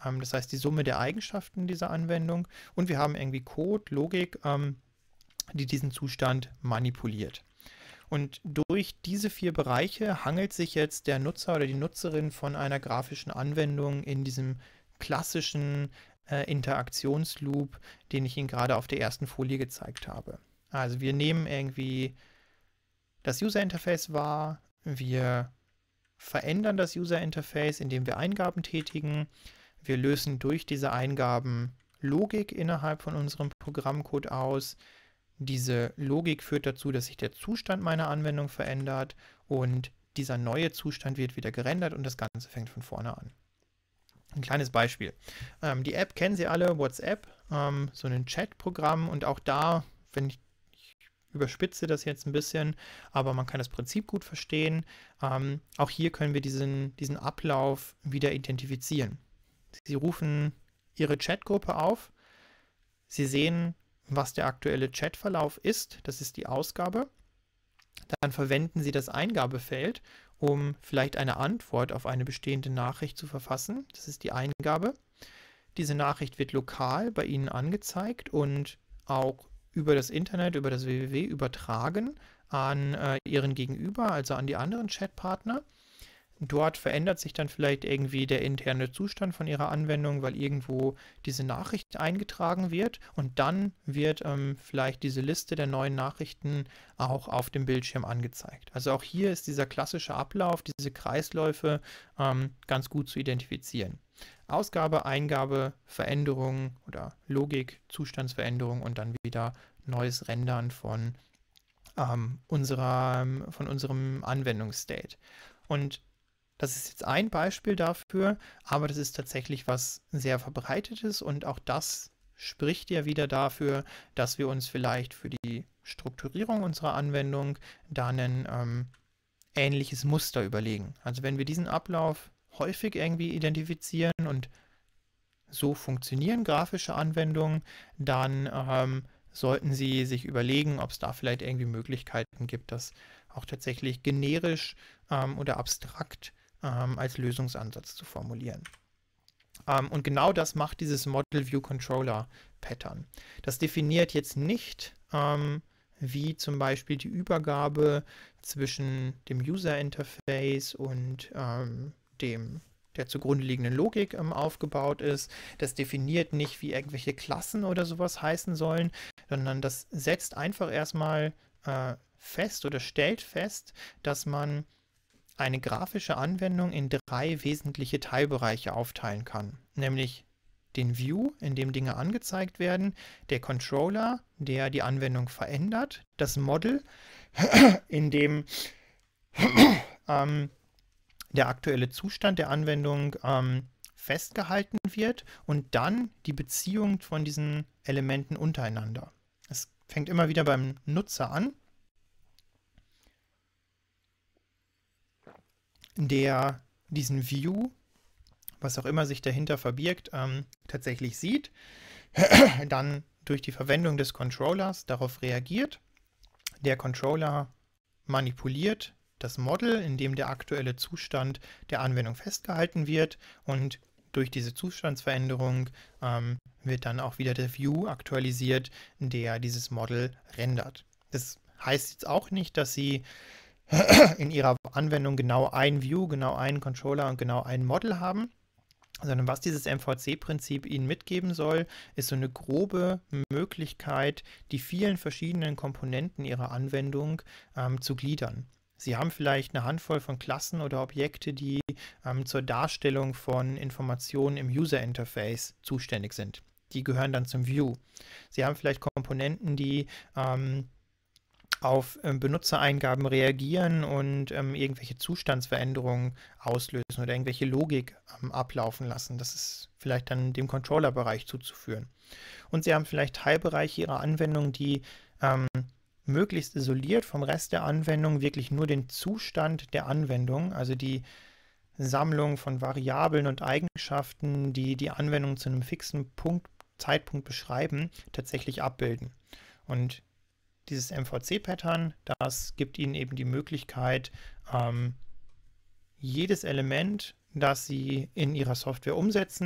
Speaker 1: Ähm, das heißt, die Summe der Eigenschaften dieser Anwendung und wir haben irgendwie Code, Logik, ähm, die diesen Zustand manipuliert. Und durch diese vier Bereiche hangelt sich jetzt der Nutzer oder die Nutzerin von einer grafischen Anwendung in diesem klassischen äh, Interaktionsloop, den ich Ihnen gerade auf der ersten Folie gezeigt habe. Also wir nehmen irgendwie das User Interface wahr, wir verändern das User Interface, indem wir Eingaben tätigen, wir lösen durch diese Eingaben Logik innerhalb von unserem Programmcode aus. Diese Logik führt dazu, dass sich der Zustand meiner Anwendung verändert und dieser neue Zustand wird wieder gerendert und das Ganze fängt von vorne an. Ein kleines Beispiel. Ähm, die App kennen Sie alle, WhatsApp, ähm, so ein Chatprogramm. und auch da, wenn ich, ich, überspitze das jetzt ein bisschen, aber man kann das Prinzip gut verstehen. Ähm, auch hier können wir diesen, diesen Ablauf wieder identifizieren. Sie rufen Ihre Chatgruppe auf, Sie sehen, was der aktuelle Chatverlauf ist, das ist die Ausgabe. Dann verwenden Sie das Eingabefeld um vielleicht eine Antwort auf eine bestehende Nachricht zu verfassen. Das ist die Eingabe. Diese Nachricht wird lokal bei Ihnen angezeigt und auch über das Internet, über das www übertragen an äh, Ihren Gegenüber, also an die anderen Chatpartner dort verändert sich dann vielleicht irgendwie der interne Zustand von ihrer Anwendung, weil irgendwo diese Nachricht eingetragen wird und dann wird ähm, vielleicht diese Liste der neuen Nachrichten auch auf dem Bildschirm angezeigt. Also auch hier ist dieser klassische Ablauf, diese Kreisläufe ähm, ganz gut zu identifizieren. Ausgabe, Eingabe, Veränderung oder Logik, Zustandsveränderung und dann wieder neues Rendern von, ähm, unserer, ähm, von unserem Anwendungsstate. Und das ist jetzt ein Beispiel dafür, aber das ist tatsächlich was sehr verbreitetes und auch das spricht ja wieder dafür, dass wir uns vielleicht für die Strukturierung unserer Anwendung dann ein ähm, ähnliches Muster überlegen. Also wenn wir diesen Ablauf häufig irgendwie identifizieren und so funktionieren grafische Anwendungen, dann ähm, sollten Sie sich überlegen, ob es da vielleicht irgendwie Möglichkeiten gibt, das auch tatsächlich generisch ähm, oder abstrakt zu ähm, als Lösungsansatz zu formulieren. Ähm, und genau das macht dieses Model View Controller Pattern. Das definiert jetzt nicht, ähm, wie zum Beispiel die Übergabe zwischen dem User Interface und ähm, dem der zugrunde liegenden Logik ähm, aufgebaut ist. Das definiert nicht, wie irgendwelche Klassen oder sowas heißen sollen, sondern das setzt einfach erstmal äh, fest oder stellt fest, dass man eine grafische Anwendung in drei wesentliche Teilbereiche aufteilen kann, nämlich den View, in dem Dinge angezeigt werden, der Controller, der die Anwendung verändert, das Model, in dem ähm, der aktuelle Zustand der Anwendung ähm, festgehalten wird und dann die Beziehung von diesen Elementen untereinander. Es fängt immer wieder beim Nutzer an der diesen View, was auch immer sich dahinter verbirgt, ähm, tatsächlich sieht, dann durch die Verwendung des Controllers darauf reagiert. Der Controller manipuliert das Model, in dem der aktuelle Zustand der Anwendung festgehalten wird und durch diese Zustandsveränderung ähm, wird dann auch wieder der View aktualisiert, der dieses Model rendert. Das heißt jetzt auch nicht, dass Sie in ihrer Anwendung genau ein View, genau einen Controller und genau ein Model haben sondern was dieses MVC-Prinzip Ihnen mitgeben soll, ist so eine grobe Möglichkeit, die vielen verschiedenen Komponenten Ihrer Anwendung ähm, zu gliedern. Sie haben vielleicht eine Handvoll von Klassen oder Objekte, die ähm, zur Darstellung von Informationen im User Interface zuständig sind. Die gehören dann zum View. Sie haben vielleicht Komponenten, die ähm, auf ähm, Benutzereingaben reagieren und ähm, irgendwelche Zustandsveränderungen auslösen oder irgendwelche Logik ähm, ablaufen lassen. Das ist vielleicht dann dem Controller-Bereich zuzuführen. Und Sie haben vielleicht Teilbereiche Ihrer Anwendung, die ähm, möglichst isoliert vom Rest der Anwendung wirklich nur den Zustand der Anwendung, also die Sammlung von Variablen und Eigenschaften, die die Anwendung zu einem fixen Punkt, Zeitpunkt beschreiben, tatsächlich abbilden. Und dieses MVC-Pattern, das gibt Ihnen eben die Möglichkeit, ähm, jedes Element, das Sie in Ihrer Software umsetzen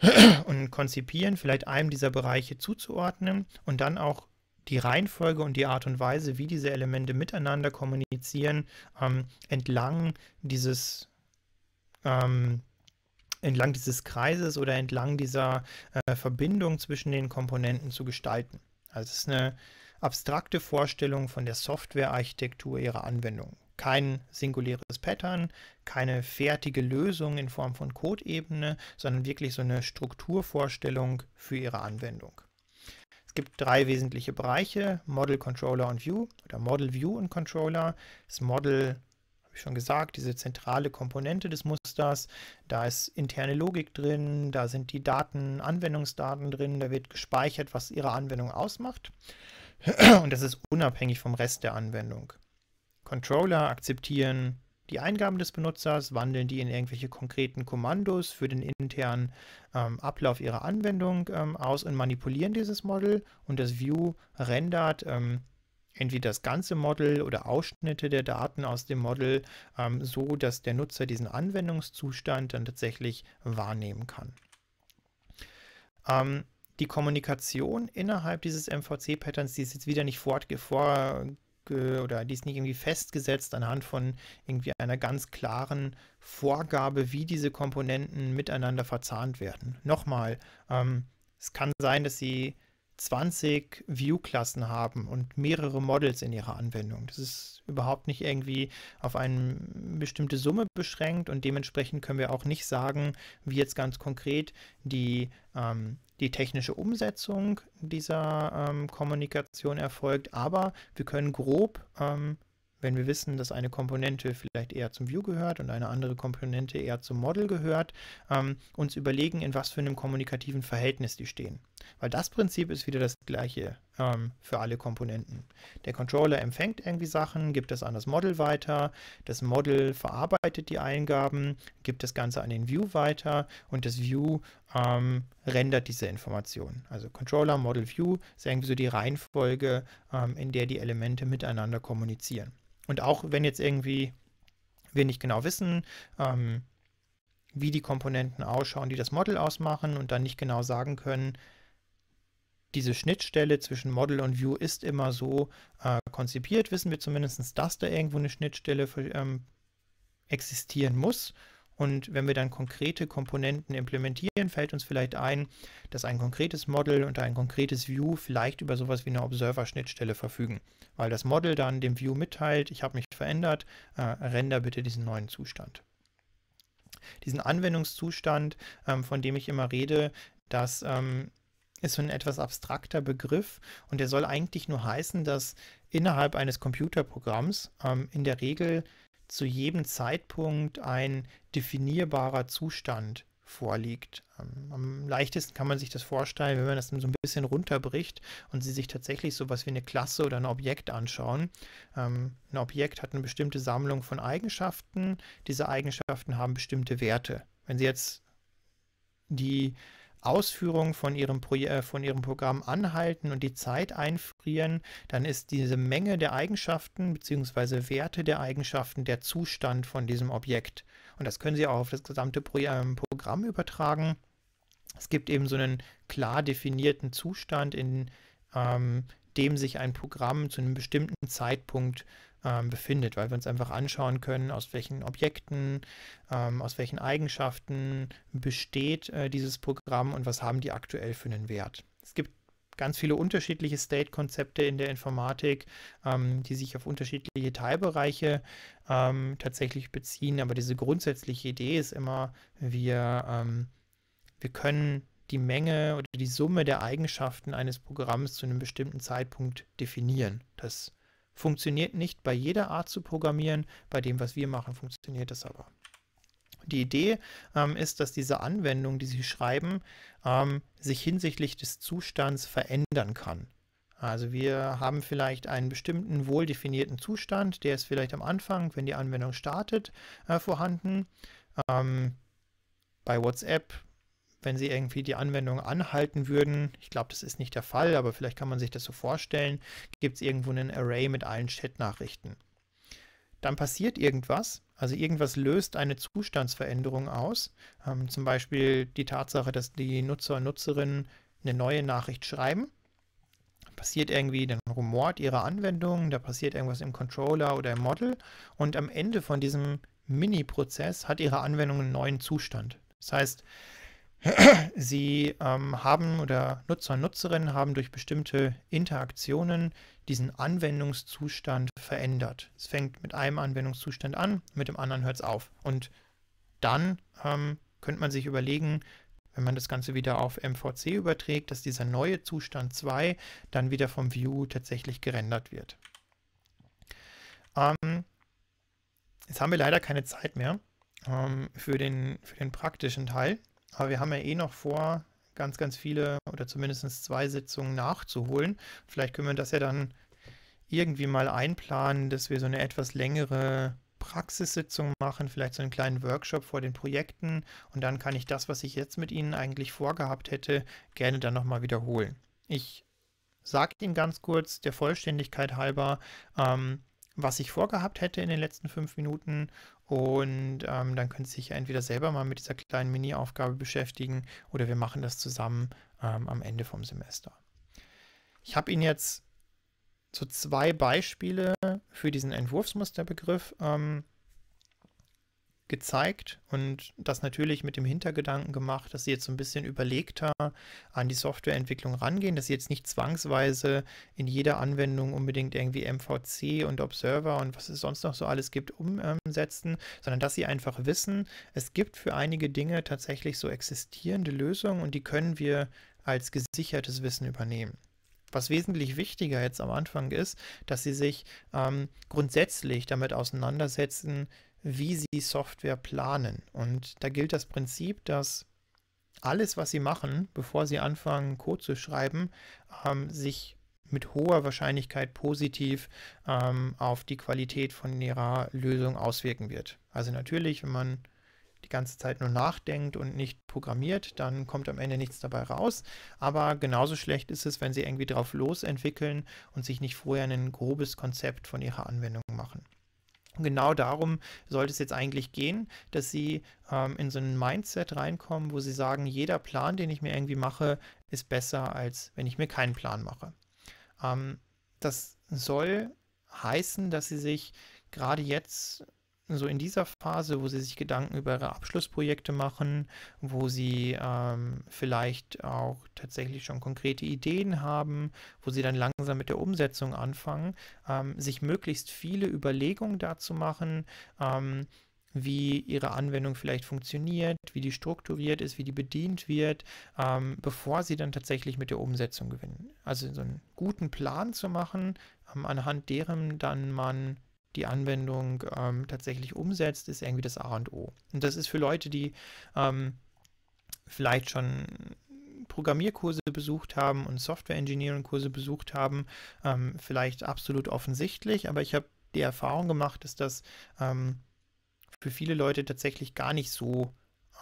Speaker 1: und konzipieren, vielleicht einem dieser Bereiche zuzuordnen und dann auch die Reihenfolge und die Art und Weise, wie diese Elemente miteinander kommunizieren, ähm, entlang dieses ähm, entlang dieses Kreises oder entlang dieser äh, Verbindung zwischen den Komponenten zu gestalten. Also es ist eine abstrakte Vorstellung von der Softwarearchitektur ihrer Anwendung. Kein singuläres Pattern, keine fertige Lösung in Form von Codeebene, sondern wirklich so eine Strukturvorstellung für ihre Anwendung. Es gibt drei wesentliche Bereiche, Model, Controller und View oder Model, View und Controller. Das Model, habe ich schon gesagt, diese zentrale Komponente des Musters. Da ist interne Logik drin, da sind die Daten, Anwendungsdaten drin, da wird gespeichert, was Ihre Anwendung ausmacht. Und das ist unabhängig vom Rest der Anwendung. Controller akzeptieren die Eingaben des Benutzers, wandeln die in irgendwelche konkreten Kommandos für den internen ähm, Ablauf ihrer Anwendung ähm, aus und manipulieren dieses Model und das View rendert ähm, entweder das ganze Model oder Ausschnitte der Daten aus dem Model, ähm, so dass der Nutzer diesen Anwendungszustand dann tatsächlich wahrnehmen kann. Ähm, die Kommunikation innerhalb dieses MVC-Patterns, die ist jetzt wieder nicht fortgefahren oder die ist nicht irgendwie festgesetzt anhand von irgendwie einer ganz klaren Vorgabe, wie diese Komponenten miteinander verzahnt werden. Nochmal, ähm, es kann sein, dass sie 20 View-Klassen haben und mehrere Models in ihrer Anwendung. Das ist überhaupt nicht irgendwie auf eine bestimmte Summe beschränkt und dementsprechend können wir auch nicht sagen, wie jetzt ganz konkret die, ähm, die technische Umsetzung dieser ähm, Kommunikation erfolgt, aber wir können grob ähm, wenn wir wissen, dass eine Komponente vielleicht eher zum View gehört und eine andere Komponente eher zum Model gehört, ähm, uns überlegen, in was für einem kommunikativen Verhältnis die stehen. Weil das Prinzip ist wieder das gleiche ähm, für alle Komponenten. Der Controller empfängt irgendwie Sachen, gibt das an das Model weiter, das Model verarbeitet die Eingaben, gibt das Ganze an den View weiter und das View ähm, rendert diese Informationen. Also Controller, Model, View ist irgendwie so die Reihenfolge, ähm, in der die Elemente miteinander kommunizieren. Und auch wenn jetzt irgendwie wir nicht genau wissen, ähm, wie die Komponenten ausschauen, die das Model ausmachen und dann nicht genau sagen können, diese Schnittstelle zwischen Model und View ist immer so äh, konzipiert. Wissen wir zumindest, dass da irgendwo eine Schnittstelle für, ähm, existieren muss. Und wenn wir dann konkrete Komponenten implementieren, fällt uns vielleicht ein, dass ein konkretes Model und ein konkretes View vielleicht über sowas wie eine Observer-Schnittstelle verfügen, weil das Model dann dem View mitteilt, ich habe mich verändert, äh, render bitte diesen neuen Zustand. Diesen Anwendungszustand, ähm, von dem ich immer rede, dass ähm, ist so ein etwas abstrakter Begriff und der soll eigentlich nur heißen, dass innerhalb eines Computerprogramms ähm, in der Regel zu jedem Zeitpunkt ein definierbarer Zustand vorliegt. Ähm, am leichtesten kann man sich das vorstellen, wenn man das so ein bisschen runterbricht und sie sich tatsächlich so was wie eine Klasse oder ein Objekt anschauen. Ähm, ein Objekt hat eine bestimmte Sammlung von Eigenschaften. Diese Eigenschaften haben bestimmte Werte. Wenn Sie jetzt die Ausführung von ihrem, äh, von ihrem Programm anhalten und die Zeit einfrieren, dann ist diese Menge der Eigenschaften bzw. Werte der Eigenschaften der Zustand von diesem Objekt. Und das können Sie auch auf das gesamte ähm, Programm übertragen. Es gibt eben so einen klar definierten Zustand, in ähm, dem sich ein Programm zu einem bestimmten Zeitpunkt ähm, befindet, weil wir uns einfach anschauen können, aus welchen Objekten, ähm, aus welchen Eigenschaften besteht äh, dieses Programm und was haben die aktuell für einen Wert. Es gibt ganz viele unterschiedliche State-Konzepte in der Informatik, ähm, die sich auf unterschiedliche Teilbereiche ähm, tatsächlich beziehen. Aber diese grundsätzliche Idee ist immer, wir, ähm, wir können die Menge oder die Summe der Eigenschaften eines Programms zu einem bestimmten Zeitpunkt definieren. Das ist Funktioniert nicht bei jeder Art zu programmieren, bei dem, was wir machen, funktioniert es aber. Die Idee ähm, ist, dass diese Anwendung, die Sie schreiben, ähm, sich hinsichtlich des Zustands verändern kann. Also wir haben vielleicht einen bestimmten wohldefinierten Zustand, der ist vielleicht am Anfang, wenn die Anwendung startet, äh, vorhanden. Ähm, bei WhatsApp wenn sie irgendwie die Anwendung anhalten würden, ich glaube, das ist nicht der Fall, aber vielleicht kann man sich das so vorstellen, gibt es irgendwo einen Array mit allen Chat-Nachrichten. Dann passiert irgendwas, also irgendwas löst eine Zustandsveränderung aus, ähm, zum Beispiel die Tatsache, dass die Nutzer und Nutzerinnen eine neue Nachricht schreiben. Passiert irgendwie, dann rumort ihrer Anwendung, da passiert irgendwas im Controller oder im Model und am Ende von diesem Mini-Prozess hat ihre Anwendung einen neuen Zustand. Das heißt, Sie ähm, haben oder Nutzer und Nutzerinnen haben durch bestimmte Interaktionen diesen Anwendungszustand verändert. Es fängt mit einem Anwendungszustand an, mit dem anderen hört es auf. Und dann ähm, könnte man sich überlegen, wenn man das Ganze wieder auf MVC überträgt, dass dieser neue Zustand 2 dann wieder vom View tatsächlich gerendert wird. Ähm, jetzt haben wir leider keine Zeit mehr ähm, für, den, für den praktischen Teil. Aber wir haben ja eh noch vor, ganz, ganz viele oder zumindest zwei Sitzungen nachzuholen. Vielleicht können wir das ja dann irgendwie mal einplanen, dass wir so eine etwas längere Praxissitzung machen, vielleicht so einen kleinen Workshop vor den Projekten und dann kann ich das, was ich jetzt mit Ihnen eigentlich vorgehabt hätte, gerne dann nochmal wiederholen. Ich sage Ihnen ganz kurz, der Vollständigkeit halber, ähm, was ich vorgehabt hätte in den letzten fünf Minuten und ähm, dann können Sie sich entweder selber mal mit dieser kleinen Mini-Aufgabe beschäftigen oder wir machen das zusammen ähm, am Ende vom Semester. Ich habe Ihnen jetzt so zwei Beispiele für diesen Entwurfsmusterbegriff ähm, gezeigt und das natürlich mit dem Hintergedanken gemacht, dass sie jetzt so ein bisschen überlegter an die Softwareentwicklung rangehen, dass sie jetzt nicht zwangsweise in jeder Anwendung unbedingt irgendwie MVC und Observer und was es sonst noch so alles gibt umsetzen, sondern dass sie einfach wissen, es gibt für einige Dinge tatsächlich so existierende Lösungen und die können wir als gesichertes Wissen übernehmen. Was wesentlich wichtiger jetzt am Anfang ist, dass sie sich ähm, grundsätzlich damit auseinandersetzen, wie sie Software planen. Und da gilt das Prinzip, dass alles, was sie machen, bevor sie anfangen, Code zu schreiben, ähm, sich mit hoher Wahrscheinlichkeit positiv ähm, auf die Qualität von ihrer Lösung auswirken wird. Also natürlich, wenn man die ganze Zeit nur nachdenkt und nicht programmiert, dann kommt am Ende nichts dabei raus. Aber genauso schlecht ist es, wenn sie irgendwie drauf losentwickeln und sich nicht vorher ein grobes Konzept von ihrer Anwendung machen. Und genau darum sollte es jetzt eigentlich gehen, dass sie ähm, in so ein Mindset reinkommen, wo sie sagen, jeder Plan, den ich mir irgendwie mache, ist besser, als wenn ich mir keinen Plan mache. Ähm, das soll heißen, dass sie sich gerade jetzt so in dieser Phase, wo sie sich Gedanken über ihre Abschlussprojekte machen, wo sie ähm, vielleicht auch tatsächlich schon konkrete Ideen haben, wo sie dann langsam mit der Umsetzung anfangen, ähm, sich möglichst viele Überlegungen dazu machen, ähm, wie ihre Anwendung vielleicht funktioniert, wie die strukturiert ist, wie die bedient wird, ähm, bevor sie dann tatsächlich mit der Umsetzung gewinnen. Also so einen guten Plan zu machen, ähm, anhand deren dann man die Anwendung ähm, tatsächlich umsetzt, ist irgendwie das A und O. Und das ist für Leute, die ähm, vielleicht schon Programmierkurse besucht haben und Software Engineering Kurse besucht haben, ähm, vielleicht absolut offensichtlich, aber ich habe die Erfahrung gemacht, dass das ähm, für viele Leute tatsächlich gar nicht so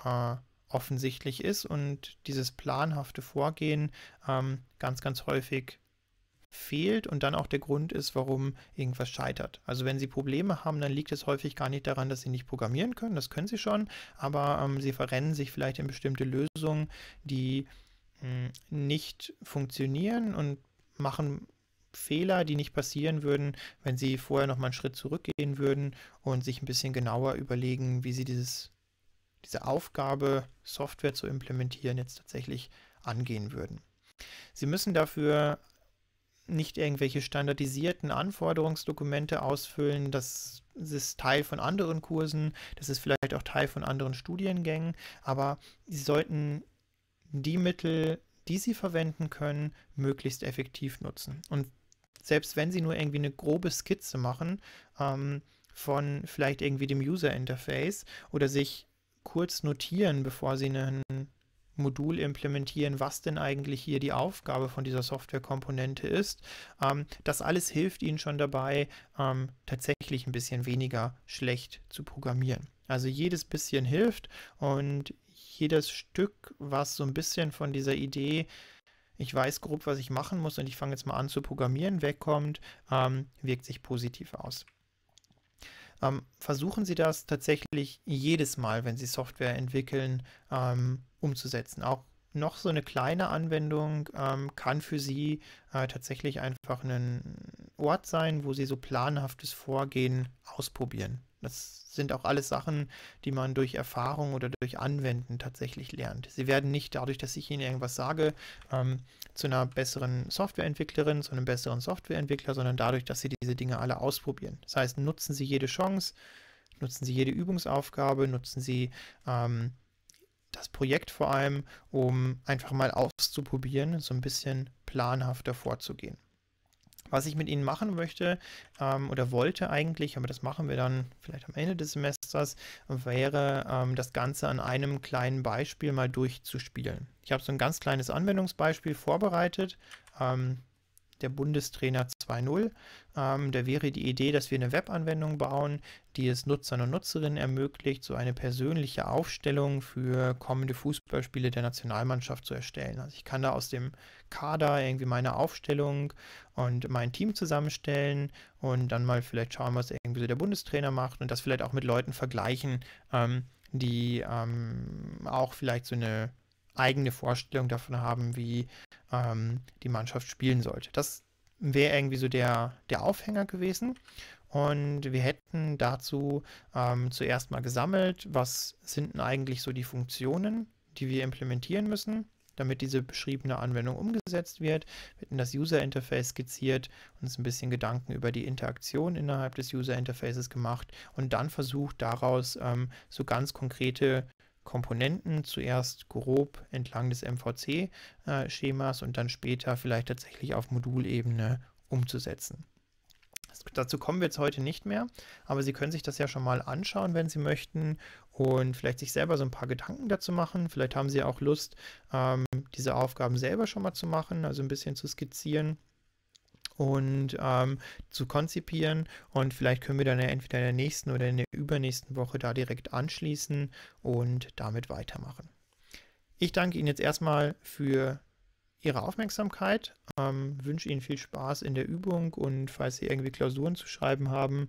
Speaker 1: äh, offensichtlich ist und dieses planhafte Vorgehen ähm, ganz, ganz häufig fehlt und dann auch der Grund ist, warum irgendwas scheitert. Also wenn Sie Probleme haben, dann liegt es häufig gar nicht daran, dass Sie nicht programmieren können, das können Sie schon, aber ähm, Sie verrennen sich vielleicht in bestimmte Lösungen, die mh, hm, nicht funktionieren und machen Fehler, die nicht passieren würden, wenn Sie vorher nochmal einen Schritt zurückgehen würden und sich ein bisschen genauer überlegen, wie Sie dieses, diese Aufgabe, Software zu implementieren, jetzt tatsächlich angehen würden. Sie müssen dafür nicht irgendwelche standardisierten Anforderungsdokumente ausfüllen. Das ist Teil von anderen Kursen, das ist vielleicht auch Teil von anderen Studiengängen, aber sie sollten die Mittel, die sie verwenden können, möglichst effektiv nutzen. Und selbst wenn sie nur irgendwie eine grobe Skizze machen ähm, von vielleicht irgendwie dem User-Interface oder sich kurz notieren, bevor sie einen Modul implementieren, was denn eigentlich hier die Aufgabe von dieser Softwarekomponente ist. Ähm, das alles hilft Ihnen schon dabei, ähm, tatsächlich ein bisschen weniger schlecht zu programmieren. Also jedes bisschen hilft und jedes Stück, was so ein bisschen von dieser Idee, ich weiß grob, was ich machen muss und ich fange jetzt mal an zu programmieren, wegkommt, ähm, wirkt sich positiv aus. Ähm, versuchen Sie das tatsächlich jedes Mal, wenn Sie Software entwickeln, ähm, umzusetzen. Auch noch so eine kleine Anwendung ähm, kann für Sie äh, tatsächlich einfach ein Ort sein, wo Sie so planhaftes Vorgehen ausprobieren. Das sind auch alles Sachen, die man durch Erfahrung oder durch Anwenden tatsächlich lernt. Sie werden nicht dadurch, dass ich Ihnen irgendwas sage, ähm, zu einer besseren Softwareentwicklerin, zu einem besseren Softwareentwickler, sondern dadurch, dass Sie diese Dinge alle ausprobieren. Das heißt, nutzen Sie jede Chance, nutzen Sie jede Übungsaufgabe, nutzen Sie ähm, das Projekt vor allem, um einfach mal auszuprobieren, so ein bisschen planhafter vorzugehen was ich mit ihnen machen möchte ähm, oder wollte eigentlich, aber das machen wir dann vielleicht am Ende des Semesters, wäre ähm, das Ganze an einem kleinen Beispiel mal durchzuspielen. Ich habe so ein ganz kleines Anwendungsbeispiel vorbereitet. Ähm, der Bundestrainer 2.0. Ähm, da wäre die Idee, dass wir eine Webanwendung bauen, die es Nutzern und Nutzerinnen ermöglicht, so eine persönliche Aufstellung für kommende Fußballspiele der Nationalmannschaft zu erstellen. Also ich kann da aus dem Kader irgendwie meine Aufstellung und mein Team zusammenstellen und dann mal vielleicht schauen, was irgendwie so der Bundestrainer macht und das vielleicht auch mit Leuten vergleichen, ähm, die ähm, auch vielleicht so eine eigene Vorstellung davon haben, wie ähm, die Mannschaft spielen sollte. Das wäre irgendwie so der, der Aufhänger gewesen. Und wir hätten dazu ähm, zuerst mal gesammelt, was sind denn eigentlich so die Funktionen, die wir implementieren müssen, damit diese beschriebene Anwendung umgesetzt wird. Wir hätten das User Interface skizziert, uns ein bisschen Gedanken über die Interaktion innerhalb des User Interfaces gemacht und dann versucht, daraus ähm, so ganz konkrete Komponenten, zuerst grob entlang des MVC-Schemas und dann später vielleicht tatsächlich auf Modulebene umzusetzen. Dazu kommen wir jetzt heute nicht mehr, aber Sie können sich das ja schon mal anschauen, wenn Sie möchten und vielleicht sich selber so ein paar Gedanken dazu machen. Vielleicht haben Sie auch Lust, ähm, diese Aufgaben selber schon mal zu machen, also ein bisschen zu skizzieren und ähm, zu konzipieren. Und vielleicht können wir dann ja entweder in der nächsten oder in der übernächsten Woche da direkt anschließen und damit weitermachen. Ich danke Ihnen jetzt erstmal für Ihre Aufmerksamkeit, ähm, wünsche Ihnen viel Spaß in der Übung und falls Sie irgendwie Klausuren zu schreiben haben,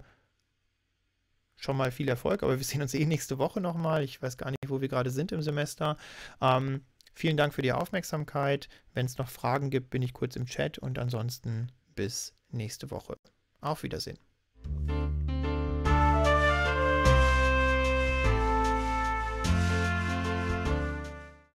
Speaker 1: schon mal viel Erfolg, aber wir sehen uns eh nächste Woche nochmal. Ich weiß gar nicht, wo wir gerade sind im Semester. Ähm, vielen Dank für die Aufmerksamkeit. Wenn es noch Fragen gibt, bin ich kurz im Chat und ansonsten bis nächste Woche. Auf Wiedersehen.